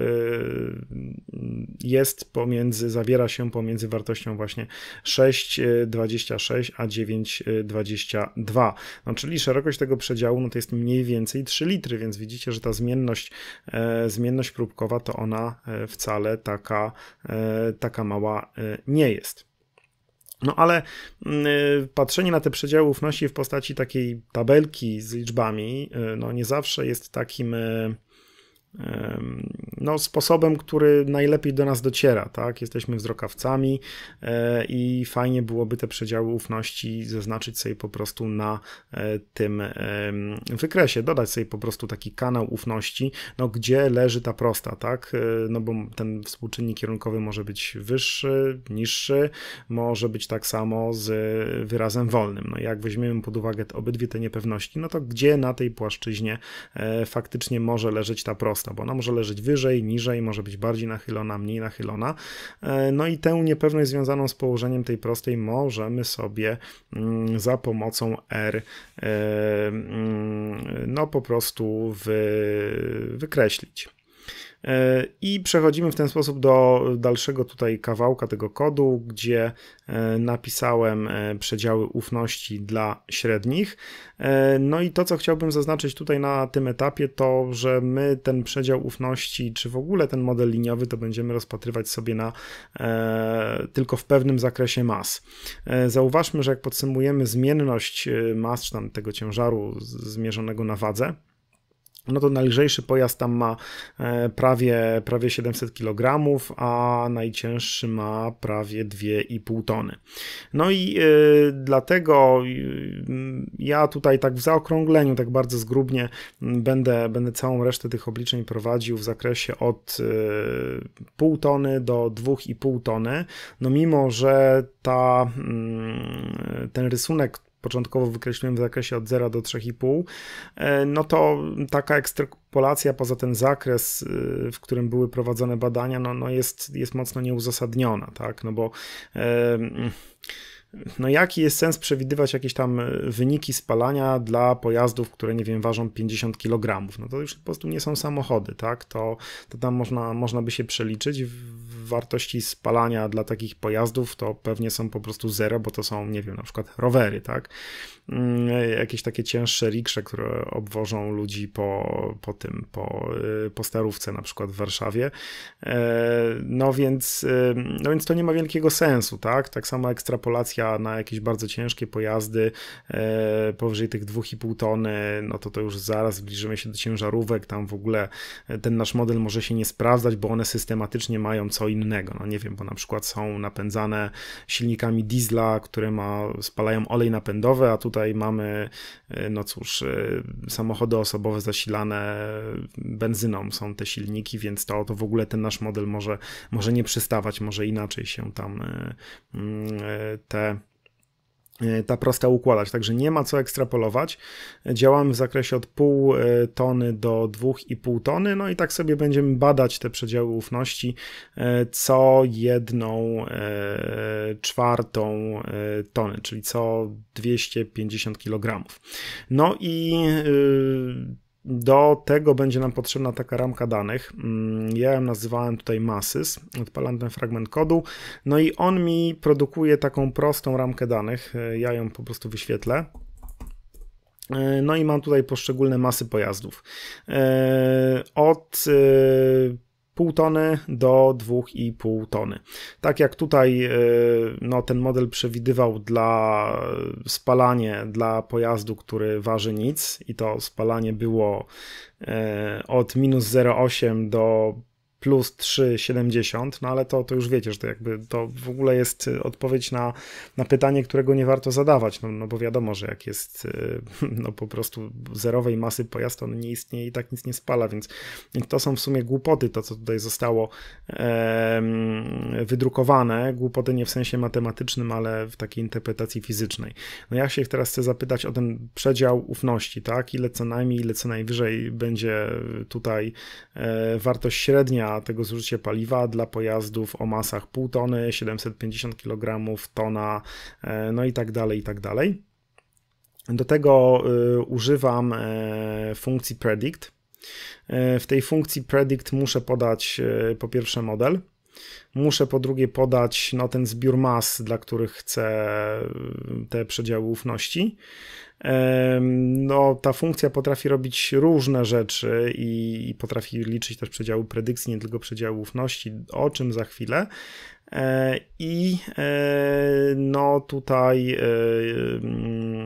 S1: jest pomiędzy, zawiera się pomiędzy wartością właśnie 6,26 a 9,22. No, czyli szerokość tego przedziału no, to jest mniej więcej 3 litry, więc widzicie, że ta zmienność, e, zmienność próbkowa to ona wcale taka, taka mała nie jest. No ale mm, y, patrzenie na te przedziały ufności w postaci takiej tabelki z liczbami, y, no nie zawsze jest takim y, no, sposobem, który najlepiej do nas dociera, tak? Jesteśmy wzrokawcami e, i fajnie byłoby te przedziały ufności zaznaczyć sobie po prostu na e, tym wykresie, dodać sobie po prostu taki kanał ufności, no, gdzie leży ta prosta, tak? E, no, bo ten współczynnik kierunkowy może być wyższy, niższy, może być tak samo z wyrazem wolnym. No, jak weźmiemy pod uwagę obydwie te niepewności, no to gdzie na tej płaszczyźnie faktycznie może leżeć ta prosta? mocno, bo ona może leżeć wyżej, niżej, może być bardziej nachylona, mniej nachylona. E, no i tę niepewność związaną z położeniem tej prostej możemy sobie mm, za pomocą R e, mm, no po prostu wy, wykreślić. I przechodzimy w ten sposób do dalszego tutaj kawałka tego kodu, gdzie e, napisałem e, przedziały ufności dla średnich. E, no i to, co chciałbym zaznaczyć tutaj na tym etapie, to że my ten przedział ufności, czy w ogóle ten model liniowy, to będziemy rozpatrywać sobie na tylko w pewnym zakresie mas. Zauważmy, że jak podsumujemy zmienność mas, czy tam tego ciężaru zmierzonego na wadze, no to najlżejszy pojazd tam ma e, prawie, prawie 700 kg, a najcięższy ma prawie 2,5 tony. No i e, dlatego mm, ja tutaj tak w zaokrągleniu, tak bardzo zgrubnie mm, będę, będę całą resztę tych obliczeń prowadził w zakresie od e, pół tony do 2,5 tony. No mimo, że ta, mm, ten rysunek początkowo wykreśliłem w zakresie od 0 do 3,5, e, no to taka ekstrapolacja poza ten zakres, e, w którym były prowadzone badania, no, no jest, jest mocno nieuzasadniona, tak, no bo... E, no jaki jest sens przewidywać jakieś tam wyniki spalania dla pojazdów, które nie wiem, ważą 50 kg? No to już po prostu nie są samochody, tak? To, to tam można, można by się przeliczyć w wartości spalania dla takich pojazdów to pewnie są po prostu zero, bo to są, nie wiem, na przykład rowery, tak? Mm, jakieś takie cięższe riksze, które obwożą ludzi po, po tym, po, y, po starówce na przykład w Warszawie. E, no więc, y, no więc to nie ma wielkiego sensu, tak? Tak samo ekstrapolacja na jakieś bardzo ciężkie pojazdy e, powyżej tych 2,5 tony, no to to już zaraz zbliżymy się do ciężarówek, tam w ogóle e, ten nasz model może się nie sprawdzać, bo one systematycznie mają co innego. No nie wiem, bo na przykład są napędzane silnikami diesla, które ma, spalają olej napędowy, a tutaj mamy, e, no cóż, e, samochody osobowe zasilane benzyną są te silniki, więc to, to w ogóle ten nasz model może, może nie przystawać, może inaczej się tam e, mm, te E, ta prosta układać, także nie ma co ekstrapolować. Działamy w zakresie od pół e, tony do 2,5 tony, no i tak sobie będziemy badać te przedziały ufności e, co jedną czwartą tony, czyli co 250 kg. No i do tego będzie nam potrzebna taka ramka danych. Mm, ja ją nazywałem tutaj masys. Odpalam ten fragment kodu. No i on mi produkuje taką prostą ramkę danych. E, ja ją po prostu wyświetlę. E, no i mam tutaj poszczególne masy pojazdów. E, od pół tony do 2,5 tony. Tak jak tutaj e, no, ten model przewidywał dla e, spalanie dla pojazdu, który waży nic i to spalanie było e, od minus 0,8 do plus 3,70, no ale to, to już wiecie, że to jakby to w ogóle jest y, odpowiedź na, na pytanie, którego nie warto zadawać, no, no bo wiadomo, że jak jest y, <laughs> no po prostu zerowej masy pojazd, to on nie istnieje i tak nic nie spala, więc to są w sumie głupoty, to co tutaj zostało e, wydrukowane, głupoty nie w sensie matematycznym, ale w takiej interpretacji fizycznej. No ja się teraz chcę zapytać o ten przedział ufności, tak, ile co najmniej, ile co najwyżej będzie tutaj e, wartość średnia tego zużycie paliwa dla pojazdów o masach pół tony, 750 kg, tona, e, no i tak dalej, i tak dalej. Do tego y, używam e, funkcji predict. E, w tej funkcji predict muszę podać po pierwsze model, Muszę po drugie podać no, ten zbiór mas, dla których chcę y, te przedziały ufności no, ta funkcja potrafi robić różne rzeczy i, i potrafi liczyć też przedziały predykcji, nie tylko przedziały ufności, o czym za chwilę. E, I e, no tutaj, e,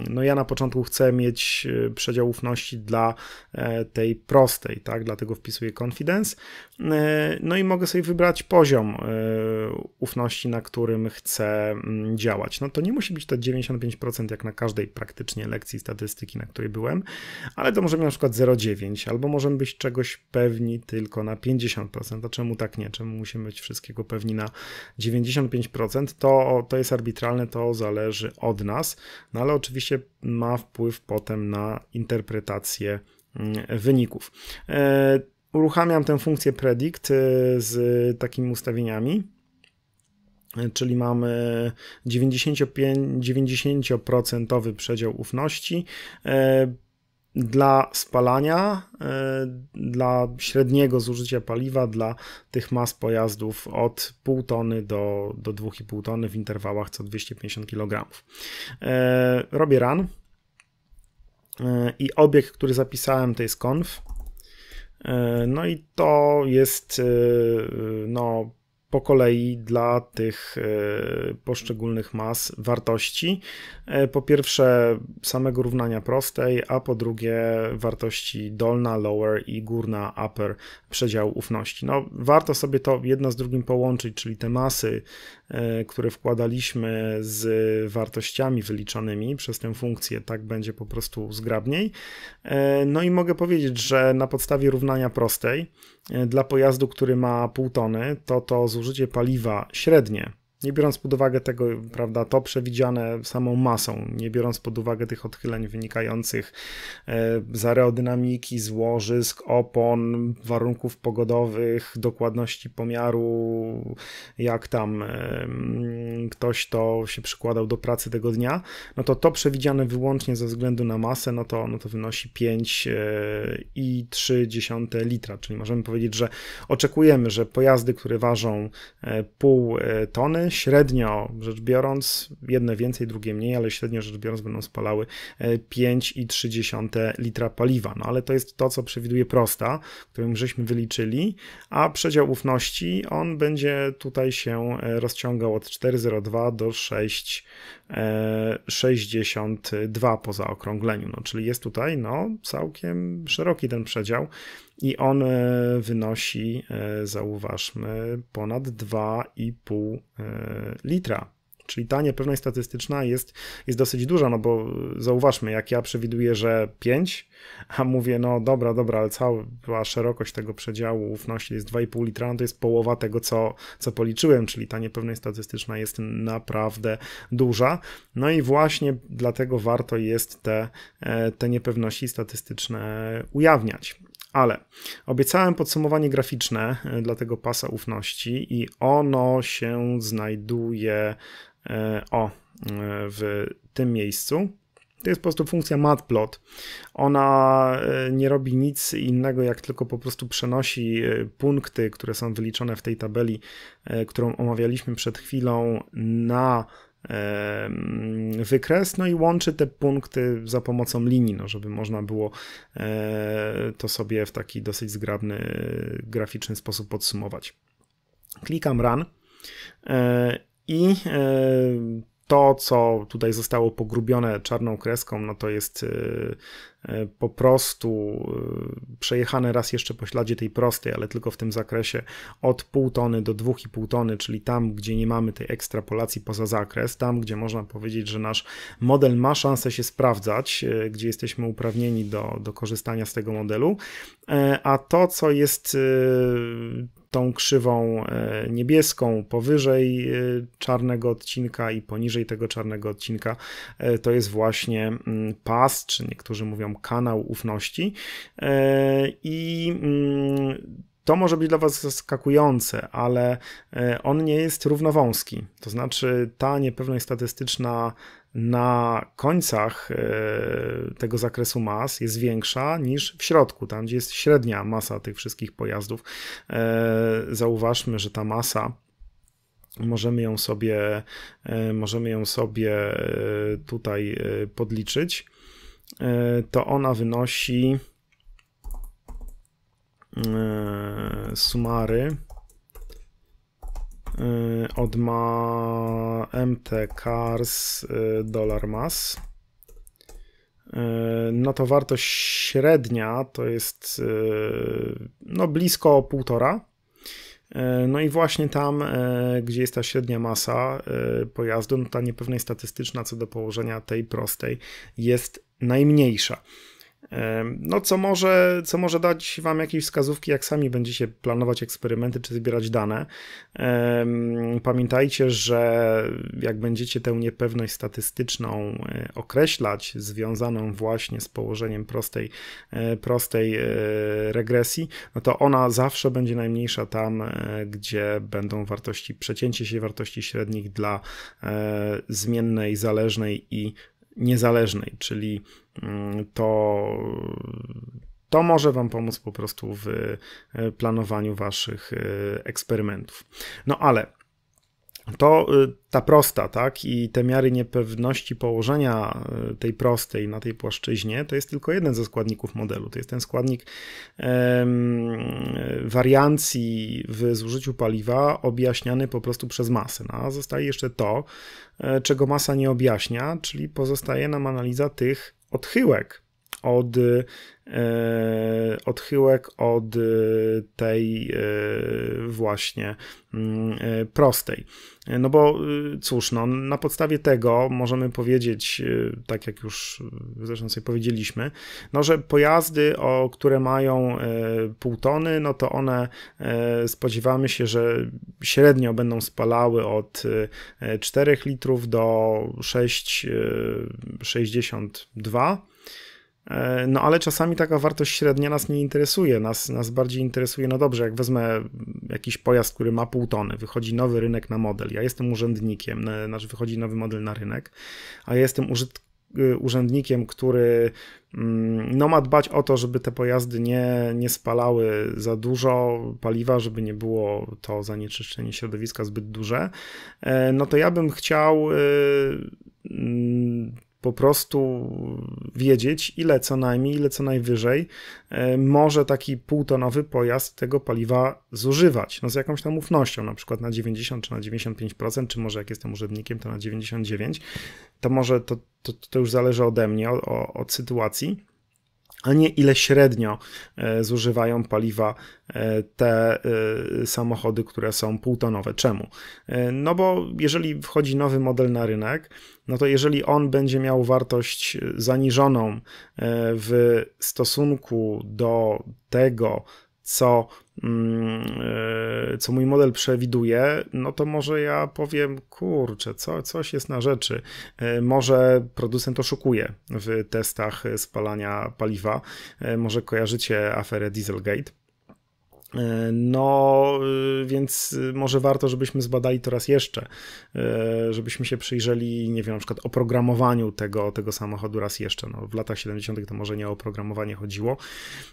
S1: no ja na początku chcę mieć przedział ufności dla tej prostej, tak, dlatego wpisuję confidence. No i mogę sobie wybrać poziom ufności, na którym chcę mm, działać. No to nie musi być to 95% jak na każdej praktycznie lekcji statystyki, na której byłem, ale to możemy na przykład 0,9, albo możemy być czegoś pewni tylko na 50%. A czemu tak nie? Czemu musimy być wszystkiego pewni na 95%? To, to jest arbitralne, to zależy od nas, no ale oczywiście ma wpływ potem na interpretację mm, wyników. E, uruchamiam tę funkcję predict y, z takimi ustawieniami czyli mamy 95, 90% przedział ufności. E, dla spalania, e, dla średniego zużycia paliwa, dla tych mas pojazdów od 0,5 tony do, do 2,5 tony w interwałach co 250 kg. E, robię run i obiekt, który zapisałem to jest conf. No i to jest no, po kolei dla tych e, poszczególnych mas wartości. E, po pierwsze samego równania prostej, a po drugie wartości dolna, lower i górna, upper przedziału ufności. No, warto sobie to jedno z drugim połączyć, czyli te masy E, które wkładaliśmy z wartościami wyliczanymi przez tę funkcję, tak będzie po prostu zgrabniej. E, no i mogę powiedzieć, że na podstawie równania prostej e, dla pojazdu, który ma pół tony, to to zużycie paliwa średnie nie biorąc pod uwagę tego, prawda, to przewidziane samą masą, nie biorąc pod uwagę tych odchyleń wynikających e, z aerodynamiki, złożysk, opon, warunków pogodowych, dokładności pomiaru, jak tam e, mm, ktoś to się przykładał do pracy tego dnia, no to to przewidziane wyłącznie ze względu na masę, no to, no to wynosi 5,3 e, litra, czyli możemy powiedzieć, że oczekujemy, że pojazdy, które ważą pół tony, średnio rzecz biorąc, jedne więcej, drugie mniej, ale średnio rzecz biorąc będą spalały 5,3 e, litra paliwa. No ale to jest to, co przewiduje prosta, którym żeśmy wyliczyli, a przedział ufności on będzie tutaj się e, rozciągał od 4,02 do 6 62 e, po zaokrągleniu. No, czyli jest tutaj no, całkiem szeroki ten przedział i on e, wynosi, e, zauważmy, ponad 2,5 litra Czyli ta niepewność statystyczna jest, jest dosyć duża, no bo y, zauważmy, jak ja przewiduję, że 5, a mówię, no dobra, dobra, ale cała szerokość tego przedziału ufności jest 2,5 litra, no to jest połowa tego, co, co policzyłem, czyli ta niepewność statystyczna jest naprawdę duża. No i właśnie dlatego warto jest te, e, te niepewności statystyczne ujawniać. Ale obiecałem podsumowanie graficzne e, dla tego pasa ufności i ono się znajduje E, o e, w tym miejscu. To jest po prostu funkcja matplot. Ona e, nie robi nic innego, jak tylko po prostu przenosi punkty, które są wyliczone w tej tabeli, którą omawialiśmy przed chwilą, na wykres, no i łączy te punkty za pomocą linii, no żeby można było to sobie w taki dosyć zgrabny graficzny sposób podsumować. Klikam run i e, to, co tutaj zostało pogrubione czarną kreską, no to jest e, e, po prostu przejechane raz jeszcze po śladzie tej prostej, ale tylko w tym zakresie od pół tony do 2,5 tony, czyli tam, gdzie nie mamy tej ekstrapolacji poza zakres, tam, gdzie można powiedzieć, że nasz model ma szansę się sprawdzać, gdzie jesteśmy uprawnieni do, do korzystania z tego modelu, a to, co jest tą krzywą e, niebieską powyżej e, czarnego odcinka i poniżej tego czarnego odcinka e, to jest właśnie mm, pas, czy niektórzy mówią kanał ufności. I mm, to może być dla Was zaskakujące, ale on nie jest równowąski. To znaczy, ta niepewność statystyczna na końcach e, tego zakresu mas jest większa niż w środku, tam gdzie jest średnia masa tych wszystkich pojazdów. E, zauważmy, że ta masa możemy ją sobie, e, możemy ją sobie tutaj podliczyć. To ona wynosi sumary Y, od ma MT Cars y, Dollar Mass. Y, no to wartość średnia to jest no blisko półtora. No i właśnie tam, gdzie jest ta średnia masa pojazdu, no ta niepewność statystyczna co do położenia tej prostej jest najmniejsza. No, co może, co może dać Wam jakieś wskazówki, jak sami będziecie planować eksperymenty czy zbierać dane. Pamiętajcie, że jak będziecie tę niepewność statystyczną e, określać, związaną właśnie z położeniem prostej, e, prostej e, regresji, no to ona zawsze będzie najmniejsza tam, gdzie będą wartości, przecięcie się wartości średnich dla zmiennej, zależnej i niezależnej, czyli mm, to, to może Wam pomóc po prostu w e, planowaniu Waszych e, eksperymentów. No ale to y, ta prosta, tak, i te miary niepewności położenia y, tej prostej na tej płaszczyźnie, to jest tylko jeden ze składników modelu. To jest ten składnik em, y, wariancji w zużyciu paliwa objaśniany po prostu przez masę. No, a zostaje jeszcze to, czego masa nie objaśnia, czyli pozostaje nam analiza tych odchyłek od e, odchyłek od e, tej e, właśnie mm, prostej. No bo cóż, no, na podstawie tego możemy powiedzieć, tak jak już zresztą sobie powiedzieliśmy, no, że pojazdy, o które mają pół tony, no to one spodziewamy się, że średnio będą spalały od 4 litrów do 6,62 E, no ale czasami taka wartość średnia nas nie interesuje, nas, nas bardziej interesuje, no dobrze, jak wezmę jakiś pojazd, który ma pół tony, wychodzi nowy rynek na model, ja jestem urzędnikiem, znaczy wychodzi nowy model na rynek, a ja jestem użytkownikiem, y, urzędnikiem, który mm, no, ma dbać o to, żeby te pojazdy nie, nie spalały za dużo paliwa, żeby nie było to zanieczyszczenie środowiska zbyt duże, e, no to ja bym chciał y, mm, po prostu wiedzieć, ile co najmniej, ile co najwyżej e, może taki półtonowy pojazd tego paliwa zużywać. No z jakąś tam ufnością, na przykład na 90 czy na 95%, czy może jak jestem urzędnikiem, to na 99%. To może to, to, to już zależy ode mnie, o, od sytuacji a nie ile średnio e, zużywają paliwa e, te samochody, które są półtonowe. Czemu? No bo jeżeli wchodzi nowy model na rynek, no to jeżeli on będzie miał wartość e, zaniżoną e, w stosunku do tego, co, mm, e, co mój model przewiduje, no to może ja powiem, kurczę, co, coś jest na rzeczy. Może producent oszukuje w testach spalania paliwa. Może kojarzycie aferę Dieselgate. E, no, y, więc y, może warto, żebyśmy zbadali to raz jeszcze, y, żebyśmy się przyjrzeli, nie wiem, na przykład oprogramowaniu tego, tego samochodu raz jeszcze. No, w latach 70. to może nie o oprogramowanie chodziło,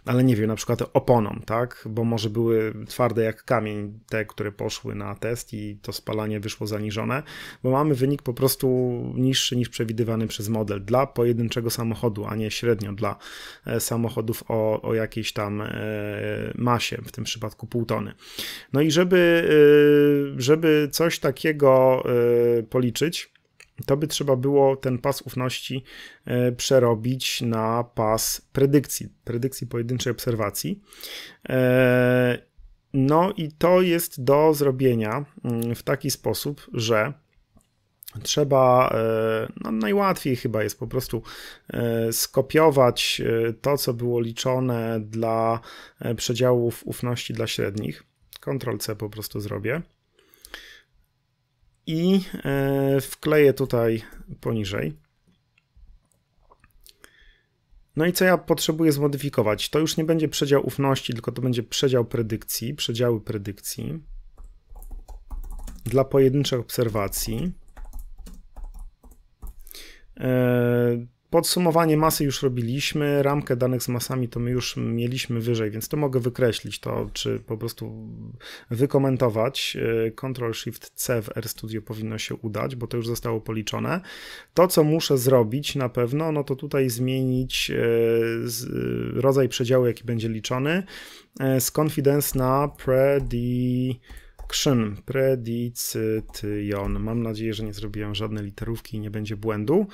S1: ale nie wiem, na przykład oponom, tak? Bo może były twarde jak kamień te, które poszły na test i to spalanie wyszło zaniżone, bo mamy wynik po prostu niższy niż przewidywany przez model dla pojedynczego samochodu, a nie średnio dla e, samochodów o, o jakiejś tam e, masie w tym tym przypadku pół tony. No i żeby, y, żeby coś takiego y, policzyć, to by trzeba było ten pas ufności y, przerobić na pas predykcji, predykcji pojedynczej obserwacji. E, no i to jest do zrobienia mm, w taki sposób, że Trzeba, e, no najłatwiej chyba jest po prostu e, skopiować e, to, co było liczone dla przedziałów ufności dla średnich. Ctrl-C po prostu zrobię. I wkleję tutaj poniżej. No i co ja potrzebuję zmodyfikować? To już nie będzie przedział ufności, tylko to będzie przedział predykcji, przedziały predykcji dla pojedynczych obserwacji. E, podsumowanie masy już robiliśmy, ramkę danych z masami to my już mieliśmy wyżej, więc to mogę wykreślić to, czy po prostu wykomentować. E, Ctrl-Shift-C w RStudio powinno się udać, bo to już zostało policzone. To, co muszę zrobić na pewno, no to tutaj zmienić e, rodzaj przedziału, jaki będzie liczony z confidence na predi Krzyn, predicytion. Mam nadzieję, że nie zrobiłem żadnej literówki i nie będzie błędu.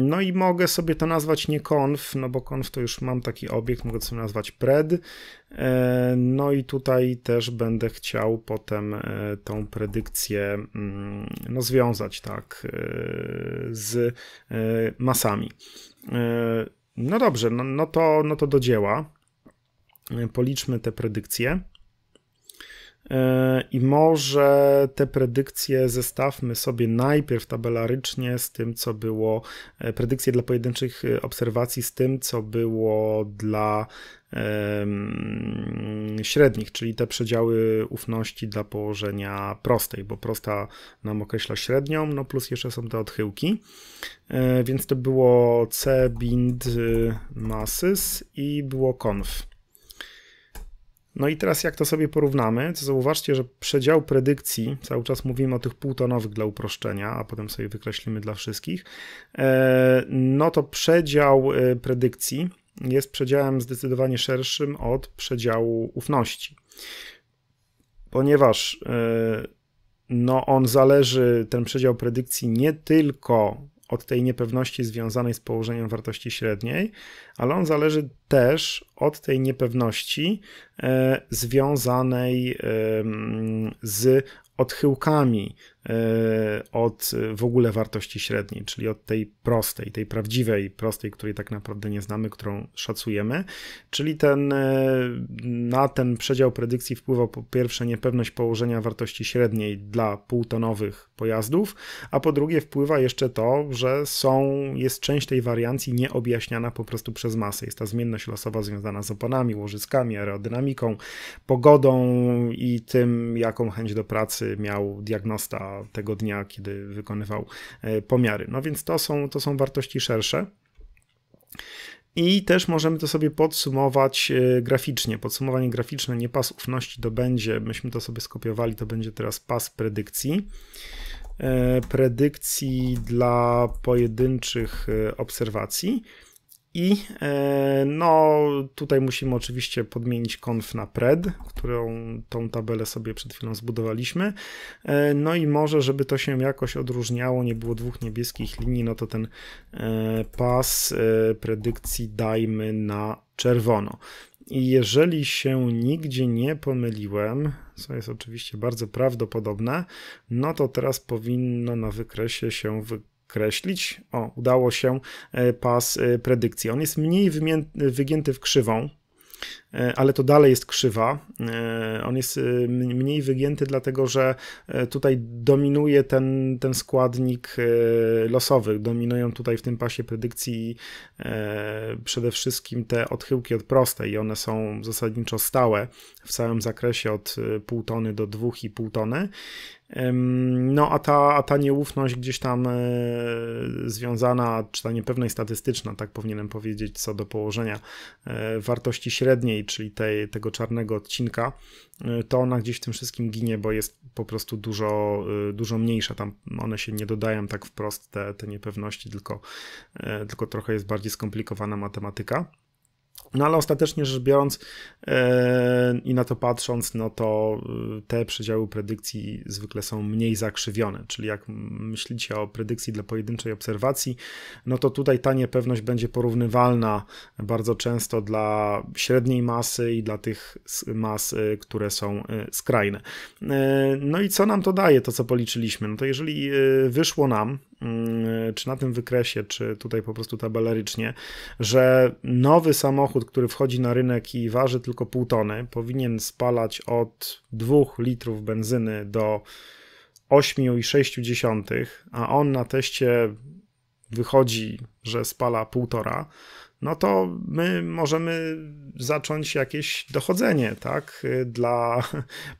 S1: No i mogę sobie to nazwać nie konf, no bo konf to już mam taki obiekt, mogę sobie nazwać pred. E, no i tutaj też będę chciał potem e, tą predykcję mm, no, związać tak e, z masami. No dobrze, no, no, to, no to do dzieła. Policzmy te predykcje. E, I może te predykcje zestawmy sobie najpierw tabelarycznie z tym, co było, e, predykcje dla pojedynczych e, obserwacji z tym, co było dla średnich, czyli te przedziały ufności dla położenia prostej, bo prosta nam określa średnią, no plus jeszcze są te odchyłki. Więc to było C bind y, masses i było conf. No i teraz jak to sobie porównamy, to zauważcie, że przedział predykcji, cały czas mówimy o tych półtonowych dla uproszczenia, a potem sobie wykreślimy dla wszystkich, e, no to przedział e, predykcji jest przedziałem zdecydowanie szerszym od przedziału ufności. Ponieważ e, no on zależy, ten przedział predykcji nie tylko od tej niepewności związanej z położeniem wartości średniej, ale on zależy też od tej niepewności e, związanej z odchyłkami E, od e, w ogóle wartości średniej, czyli od tej prostej, tej prawdziwej, prostej, której tak naprawdę nie znamy, którą szacujemy. Czyli ten, e, na ten przedział predykcji wpływa po pierwsze niepewność położenia wartości średniej dla półtonowych pojazdów, a po drugie wpływa jeszcze to, że są, jest część tej wariancji nieobjaśniana po prostu przez masę. Jest ta zmienność losowa związana z oponami, łożyskami, aerodynamiką, pogodą i tym, jaką chęć do pracy miał diagnosta tego dnia, kiedy wykonywał e, pomiary. No więc to są, to są wartości szersze. I też możemy to sobie podsumować e, graficznie. Podsumowanie graficzne nie pas ufności to będzie, myśmy to sobie skopiowali, to będzie teraz pas predykcji. E, predykcji dla pojedynczych obserwacji. I e, no, tutaj musimy oczywiście podmienić konf na pred, którą tą tabelę sobie przed chwilą zbudowaliśmy. E, no i może, żeby to się jakoś odróżniało, nie było dwóch niebieskich linii, no to ten e, pas predykcji dajmy na czerwono. I jeżeli się nigdzie nie pomyliłem, co jest oczywiście bardzo prawdopodobne, no to teraz powinno na wykresie się wykonać podkreślić. O, udało się e, pas e, predykcji. On jest mniej wygięty w krzywą, E, ale to dalej jest krzywa. E, on jest e, mniej wygięty, dlatego że tutaj dominuje ten, ten składnik losowy. Dominują tutaj w tym pasie predykcji przede wszystkim te odchyłki od prostej i one są zasadniczo stałe w całym zakresie od pół tony do 2,5 tony. No, a ta, a ta nieufność gdzieś tam związana, czy ta niepewność statystyczna, tak powinienem powiedzieć, co do położenia wartości średniej czyli tej, tego czarnego odcinka, y, to ona gdzieś w tym wszystkim ginie, bo jest po prostu dużo, y, dużo mniejsza. Tam one się nie dodają tak wprost, te, te niepewności, tylko, y, tylko trochę jest bardziej skomplikowana matematyka. No ale ostatecznie rzecz biorąc e, i na to patrząc, no to e, te przedziały predykcji zwykle są mniej zakrzywione, czyli jak myślicie o predykcji dla pojedynczej obserwacji, no to tutaj ta niepewność będzie porównywalna bardzo często dla średniej masy i dla tych mas, e, które są skrajne. no i co nam to daje, to co policzyliśmy? No to jeżeli wyszło nam, Mm, czy na tym wykresie, czy tutaj po prostu tabelarycznie, że nowy samochód, który wchodzi na rynek i waży tylko pół tony, powinien spalać od 2 litrów benzyny do 8,6, a on na teście wychodzi, że spala półtora, no to my możemy zacząć jakieś dochodzenie, tak, dla <laughs>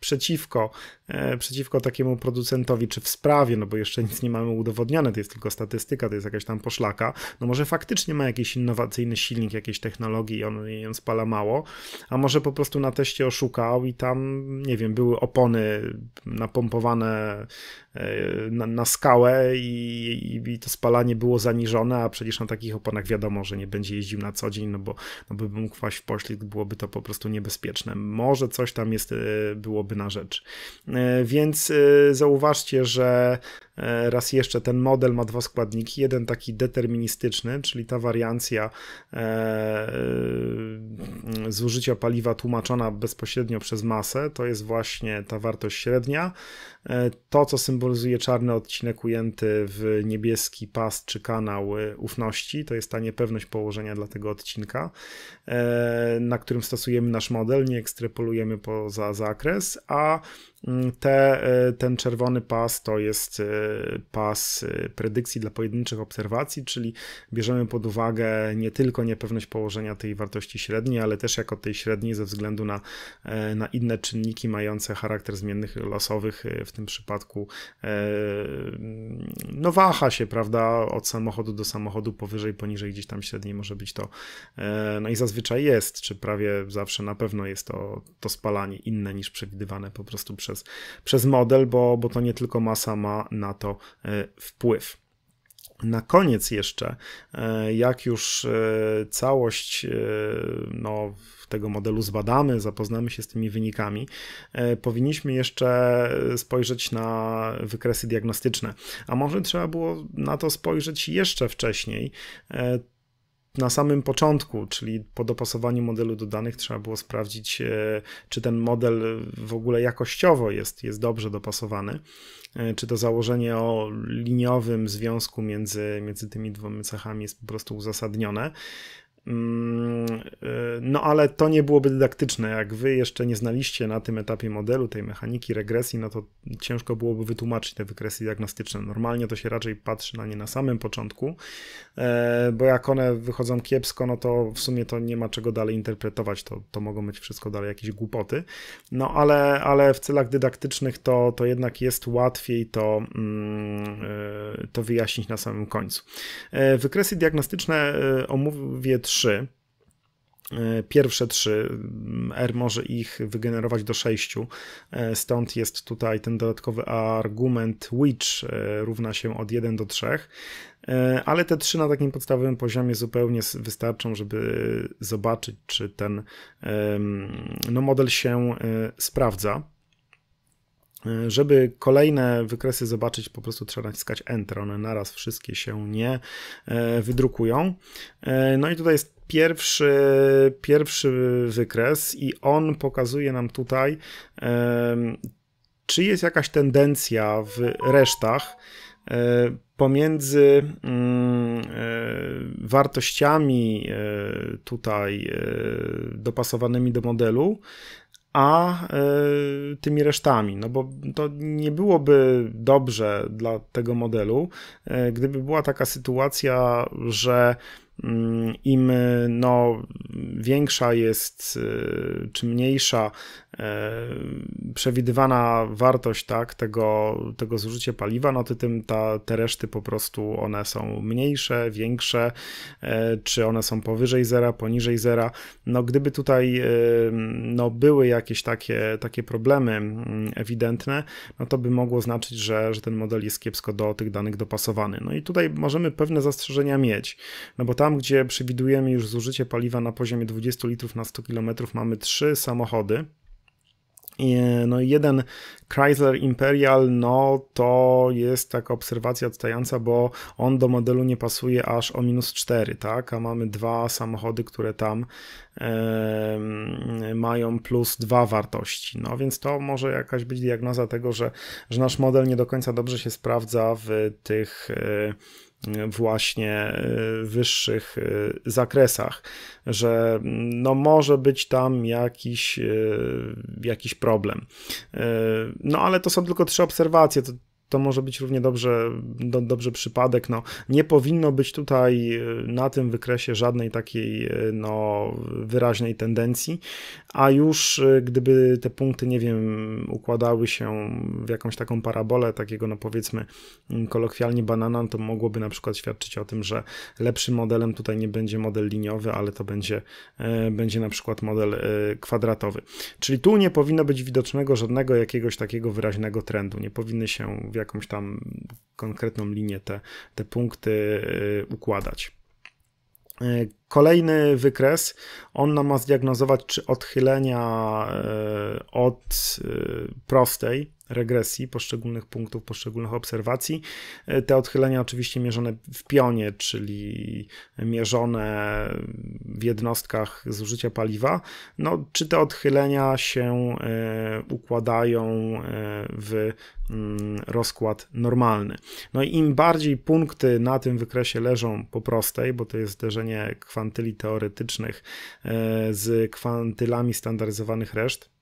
S1: przeciwko E, przeciwko takiemu producentowi, czy w sprawie, no bo jeszcze nic nie mamy udowodnione, to jest tylko statystyka, to jest jakaś tam poszlaka, no może faktycznie ma jakiś innowacyjny silnik jakiejś technologii i on, i on spala mało, a może po prostu na teście oszukał i tam, nie wiem, były opony napompowane e, na, na skałę i, i, to spalanie było zaniżone, a przecież na takich oponach wiadomo, że nie będzie jeździł na co dzień, no bo no by mógł wpaść w poślizg, byłoby to po prostu niebezpieczne. Może coś tam jest, e, byłoby na rzecz. E, więc e, zauważcie, że e, raz jeszcze ten model ma dwa składniki. Jeden taki deterministyczny, czyli ta wariancja mm, zużycia paliwa tłumaczona bezpośrednio przez masę, to jest właśnie ta wartość średnia. E, to, co symbolizuje czarny odcinek ujęty w niebieski pas czy kanał e, ufności, to jest ta niepewność położenia dla tego odcinka, e, na którym stosujemy nasz model, nie ekstrapolujemy poza zakres, a mm, te, ten czerwony pas to jest pas predykcji dla pojedynczych obserwacji, czyli bierzemy pod uwagę nie tylko niepewność położenia tej wartości średniej, ale też jako tej średniej ze względu na, na inne czynniki mające charakter zmiennych losowych w tym przypadku e, no waha się, prawda, od samochodu do samochodu, powyżej, poniżej, gdzieś tam średniej może być to, e, no i zazwyczaj jest, czy prawie zawsze na pewno jest to, to spalanie inne niż przewidywane po prostu przez, przez model, bo, bo to nie tylko masa ma na to e, wpływ. Na koniec jeszcze, jak już całość, no tego modelu zbadamy, zapoznamy się z tymi wynikami, e, powinniśmy jeszcze spojrzeć na wykresy diagnostyczne. A może trzeba było na to spojrzeć jeszcze wcześniej e, na samym początku, czyli po dopasowaniu modelu do danych trzeba było sprawdzić, e, czy ten model w ogóle jakościowo jest, jest dobrze dopasowany, czy to założenie o liniowym związku między, między tymi dwoma cechami jest po prostu uzasadnione. Mm, y, no ale to nie byłoby dydaktyczne. Jak wy jeszcze nie znaliście na tym etapie modelu, tej mechaniki regresji, no to ciężko byłoby wytłumaczyć te wykresy diagnostyczne. Normalnie to się raczej patrzy na nie na samym początku, e, bo jak one wychodzą kiepsko, no to w sumie to nie ma czego dalej interpretować. To, to mogą być wszystko dalej jakieś głupoty. No ale, ale w celach dydaktycznych to, to jednak jest łatwiej to, mm, y, to wyjaśnić na samym końcu. E, wykresy diagnostyczne y, omówię trzy trzy, e, pierwsze trzy. R może ich wygenerować do sześciu. E, stąd jest tutaj ten dodatkowy argument which e, równa się od 1 do 3. Ale te trzy na takim podstawowym poziomie zupełnie wystarczą, żeby zobaczyć, czy ten no, model się sprawdza. Żeby kolejne wykresy zobaczyć, po prostu trzeba naciskać Enter. One naraz wszystkie się nie e, wydrukują. E, no i tutaj jest pierwszy, pierwszy wykres, i on pokazuje nam tutaj, e, czy jest jakaś tendencja w resztach pomiędzy mm, wartościami tutaj dopasowanymi do modelu, a y, tymi resztami. No bo to nie byłoby dobrze dla tego modelu, y, gdyby była taka sytuacja, że Mm, im e, no, większa jest e, czy mniejsza e, przewidywana wartość tak, tego, tego zużycia paliwa, no to tym ta, te reszty po prostu one są mniejsze, większe, czy one są powyżej zera, poniżej zera. No, gdyby tutaj no, były jakieś takie, takie problemy mm, ewidentne, no to by mogło znaczyć, że, że ten model jest kiepsko do tych danych dopasowany. No i tutaj możemy pewne zastrzeżenia mieć, no bo ta tam, gdzie przewidujemy już zużycie paliwa na poziomie 20 litrów na 100 km, mamy trzy samochody. No i jeden Chrysler Imperial, no to jest taka obserwacja odstająca, bo on do modelu nie pasuje aż o minus 4, tak? A mamy dwa samochody, które tam e, mają plus dwa wartości. No więc to może jakaś być diagnoza tego, że, że nasz model nie do końca dobrze się sprawdza w tych. E, właśnie y, wyższych y, zakresach, że no może być tam jakiś, y, jakiś problem. No ale to są tylko trzy obserwacje, to to może być równie dobrze, do, dobrze przypadek. No, nie powinno być tutaj y, na tym wykresie żadnej takiej y, no, wyraźnej tendencji, a już y, gdyby te punkty, nie wiem, układały się w jakąś taką parabolę, takiego no powiedzmy kolokwialnie banana, to mogłoby na przykład świadczyć o tym, że lepszym modelem tutaj nie będzie model liniowy, ale to będzie, będzie na przykład model kwadratowy. Czyli tu nie powinno być widocznego żadnego jakiegoś takiego wyraźnego trendu, nie powinny się w jakąś tam konkretną linię te, te punkty y, układać. Y, Kolejny wykres, on nam ma zdiagnozować, czy odchylenia e, od e, prostej regresji poszczególnych punktów, poszczególnych obserwacji. E, te odchylenia oczywiście mierzone w pionie, czyli mierzone w jednostkach zużycia paliwa. No, czy te odchylenia się układają w mm, rozkład normalny. No i im bardziej punkty na tym wykresie leżą po prostej, bo to jest zderzenie kwantowe, kwantyli teoretycznych e, z kwantylami standaryzowanych reszt.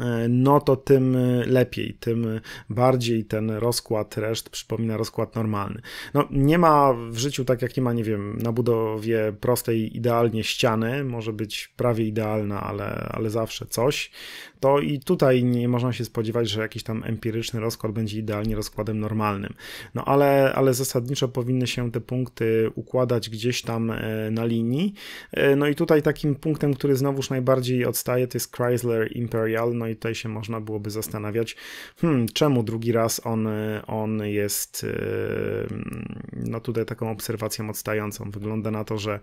S1: E, no to tym e, lepiej, tym bardziej ten rozkład reszt przypomina rozkład normalny. No, nie ma w życiu, tak jak nie ma, nie wiem, na budowie prostej idealnie ściany, może być prawie idealna, ale, ale zawsze coś, to i tutaj nie można się spodziewać, że jakiś tam empiryczny rozkład będzie idealnie rozkładem normalnym. No ale, ale zasadniczo powinny się te punkty układać gdzieś tam e, na linii. No i tutaj takim punktem, który znowuż najbardziej odstaje, to jest Chrysler Imperial, no, no i tutaj się można byłoby zastanawiać, hmm, czemu drugi raz on, on jest, e, no tutaj taką obserwacją odstającą. Wygląda na to, że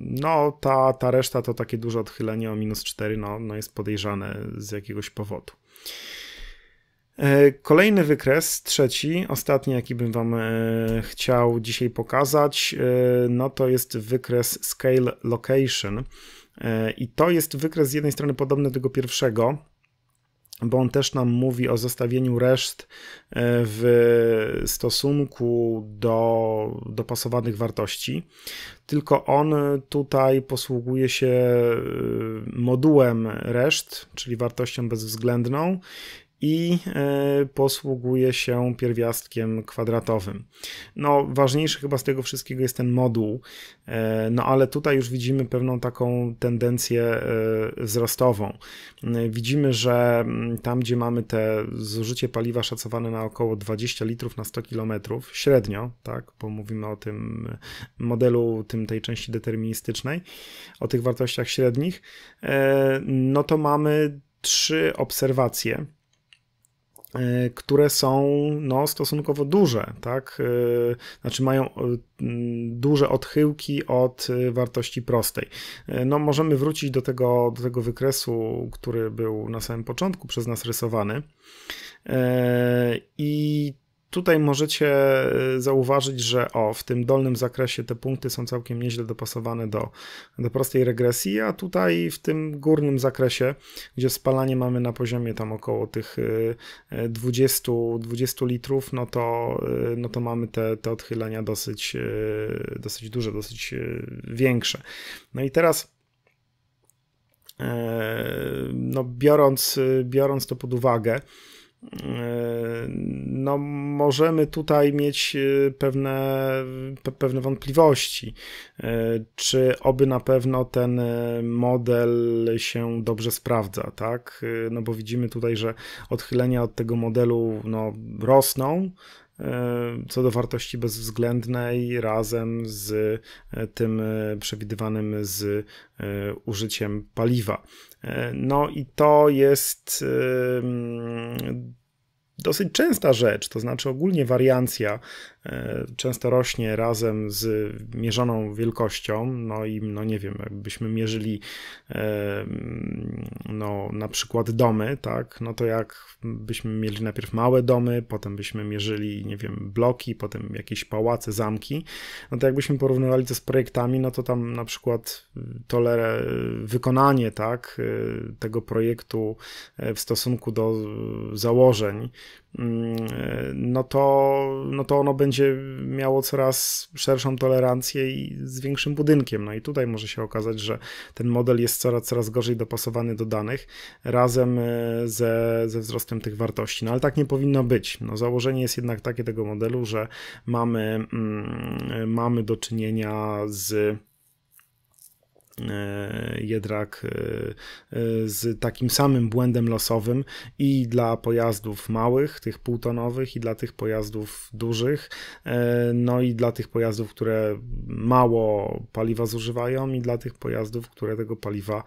S1: no ta, ta reszta to takie duże odchylenie o minus 4, no, no jest podejrzane z jakiegoś powodu. E, kolejny wykres, trzeci, ostatni, jaki bym Wam e, chciał dzisiaj pokazać, no to jest wykres Scale Location. E, I to jest wykres z jednej strony podobny do tego pierwszego, bo on też nam mówi o zostawieniu reszt e, w stosunku do dopasowanych wartości, tylko on tutaj posługuje się e, modułem reszt, czyli wartością bezwzględną i e, posługuje się pierwiastkiem kwadratowym. No, ważniejszy chyba z tego wszystkiego jest ten moduł, e, no ale tutaj już widzimy pewną taką tendencję e, wzrostową. Widzimy, że tam, gdzie mamy te zużycie paliwa szacowane na około 20 litrów na 100 km, średnio, tak, bo mówimy o tym modelu, tym tej części deterministycznej, o tych wartościach średnich, no to mamy trzy obserwacje Y, które są no, stosunkowo duże, tak? Y, znaczy mają y, mm, duże odchyłki od wartości prostej. No, możemy wrócić do tego, do tego wykresu, który był na samym początku przez nas rysowany. I Tutaj możecie y, zauważyć, że o, w tym dolnym zakresie te punkty są całkiem nieźle dopasowane do, do prostej regresji, a tutaj w tym górnym zakresie, gdzie spalanie mamy na poziomie tam około tych 20, y, 20 y, litrów, no to, no to mamy te, te odchylenia dosyć, dosyć duże, dosyć większe. No i teraz e, no biorąc, biorąc to pod uwagę, Yy, no możemy tutaj mieć yy, pewne, pewne wątpliwości, yy, czy oby na pewno ten model się dobrze sprawdza, tak? No bo widzimy tutaj, że odchylenia od tego modelu no, rosną, E, co do wartości bezwzględnej razem z e, tym e, przewidywanym z użyciem paliwa. No i to jest mm, dosyć częsta rzecz, to znaczy ogólnie wariancja E, często rośnie razem z mierzoną wielkością, no i no nie wiem, jakbyśmy mierzyli e, mm, no na przykład domy, tak, no to jak byśmy mieli najpierw małe domy, potem byśmy mierzyli, nie wiem, bloki, potem jakieś pałace, zamki, no to jakbyśmy porównywali to z projektami, no to tam na przykład y, tolere, y, wykonanie, tak, y, tego projektu w stosunku do założeń, Mm, e, no to, no to ono będzie miało coraz szerszą tolerancję i z większym budynkiem. No i tutaj może się okazać, że ten model jest coraz, coraz gorzej dopasowany do danych razem e, ze, ze wzrostem tych wartości. No ale tak nie powinno być. No, założenie jest jednak takie tego modelu, że mamy, mm, e, mamy do czynienia z E, Jedrak e, e, z takim samym błędem losowym i dla pojazdów małych, tych półtonowych, i dla tych pojazdów dużych, no i dla tych pojazdów, które mało paliwa zużywają, i dla tych pojazdów, które tego paliwa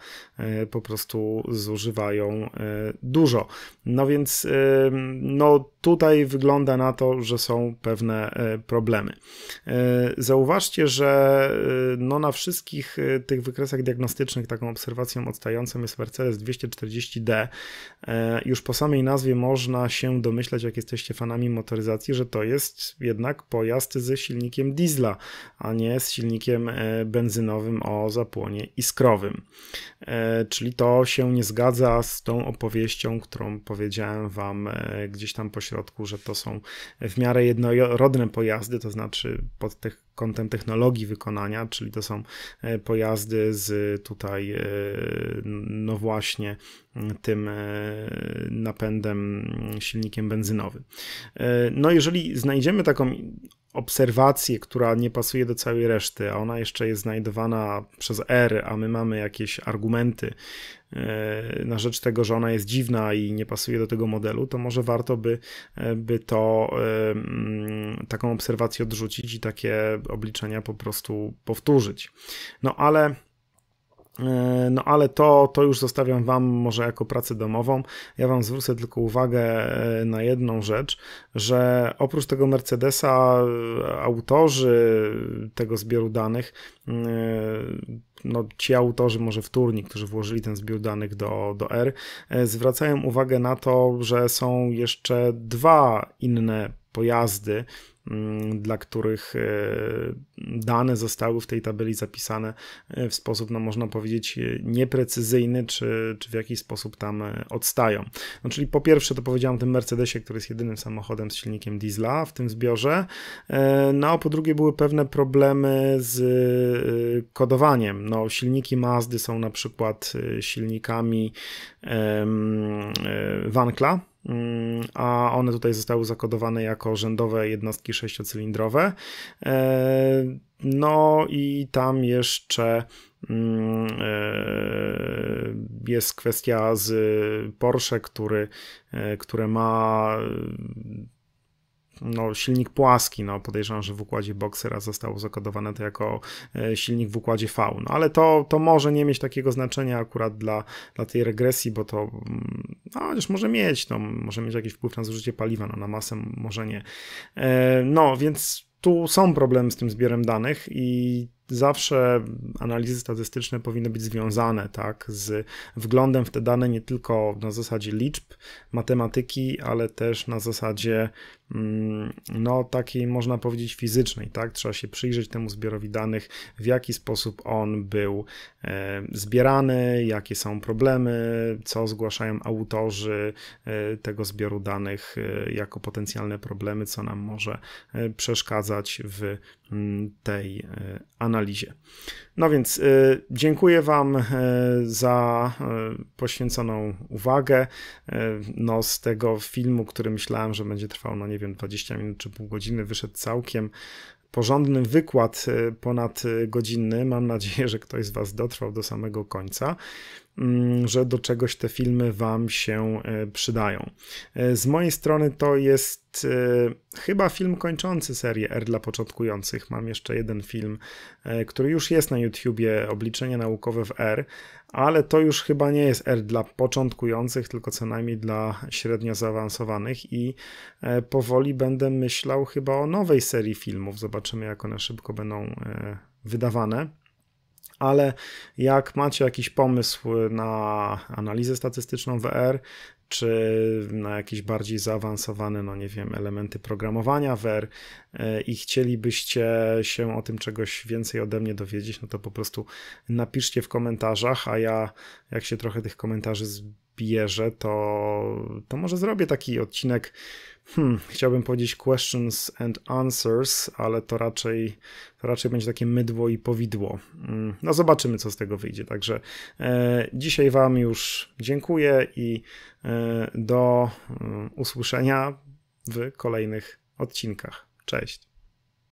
S1: po prostu zużywają dużo. No więc no tutaj wygląda na to, że są pewne problemy. Zauważcie, że no na wszystkich tych wykazach wykresach diagnostycznych taką obserwacją odstającą jest Mercedes 240D. E, już po samej nazwie można się domyślać, jak jesteście fanami motoryzacji, że to jest jednak pojazd ze silnikiem diesla, a nie z silnikiem e, benzynowym o zapłonie iskrowym. E, czyli to się nie zgadza z tą opowieścią, którą powiedziałem Wam gdzieś tam po środku, że to są w miarę jednorodne pojazdy, to znaczy pod tych kątem technologii wykonania, czyli to są e, pojazdy z tutaj, e, no właśnie, tym e, napędem, silnikiem benzynowym. No, jeżeli znajdziemy taką obserwację, która nie pasuje do całej reszty, a ona jeszcze jest znajdowana przez R, a my mamy jakieś argumenty E, na rzecz tego, że ona jest dziwna i nie pasuje do tego modelu, to może warto by, e, by to e, mm, taką obserwację odrzucić i takie obliczenia po prostu powtórzyć. No ale. No ale to, to już zostawiam Wam może jako pracę domową. Ja Wam zwrócę tylko uwagę na jedną rzecz, że oprócz tego Mercedesa autorzy tego zbioru danych mm, no, ci autorzy, może wtórni, którzy włożyli ten zbiór danych do, do R, e, zwracają uwagę na to, że są jeszcze dwa inne pojazdy, Mm, dla których e, dane zostały w tej tabeli zapisane e, w sposób, no można powiedzieć, e, nieprecyzyjny, czy, czy w jakiś sposób tam odstają. No, czyli po pierwsze, to powiedziałem o tym Mercedesie, który jest jedynym samochodem z silnikiem diesla w tym zbiorze. No a po drugie, były pewne problemy z kodowaniem. No, silniki Mazdy są na przykład silnikami Wankla Mm, a one tutaj zostały zakodowane jako rzędowe jednostki sześciocylindrowe. E, no i tam jeszcze mm, e, jest kwestia z Porsche, który, e, które ma no, silnik płaski. No, podejrzewam, że w układzie boksera zostało zakodowane to jako e, silnik w układzie V. No, ale to, to może nie mieć takiego znaczenia akurat dla, dla tej regresji, bo to mm, no, chociaż może mieć, no, może mieć jakiś wpływ na zużycie paliwa, no, na masę może nie. E, no, więc tu są problemy z tym zbiorem danych i zawsze analizy statystyczne powinny być związane tak, z wglądem w te dane nie tylko na zasadzie liczb, matematyki, ale też na zasadzie mm, no, takiej można powiedzieć fizycznej. Tak? Trzeba się przyjrzeć temu zbiorowi danych, w jaki sposób on był e, zbierany, jakie są problemy, co zgłaszają autorzy e, tego zbioru danych e, jako potencjalne problemy, co nam może przeszkadzać w mm, tej analizie analizie. No więc y, dziękuję Wam y, za y, poświęconą uwagę. No, z tego filmu, który myślałem, że będzie trwał, no nie wiem, 20 minut czy pół godziny, wyszedł całkiem porządny wykład ponad godzinny. Mam nadzieję, że ktoś z Was dotrwał do samego końca. Mm, że do czegoś te filmy Wam się e, przydają. E, z mojej strony to jest e, chyba film kończący serię R dla początkujących. Mam jeszcze jeden film, który już jest na YouTubie, Obliczenia naukowe w R, ale to już chyba nie jest R dla początkujących, tylko co najmniej dla średnio zaawansowanych i powoli będę myślał chyba o nowej serii filmów. Zobaczymy, jak one szybko będą wydawane ale jak macie jakiś pomysł na analizę statystyczną VR, czy na jakieś bardziej zaawansowane, no nie wiem, elementy programowania WR e, i chcielibyście się o tym czegoś więcej ode mnie dowiedzieć, no to po prostu napiszcie w komentarzach, a ja jak się trochę tych komentarzy zbieram, bierze, to, to może zrobię taki odcinek. Hmm, chciałbym powiedzieć questions and answers, ale to raczej, to raczej będzie takie mydło i powidło. Mm, no zobaczymy, co z tego wyjdzie. Także e, dzisiaj Wam już dziękuję i e, do mm, usłyszenia w kolejnych odcinkach. Cześć.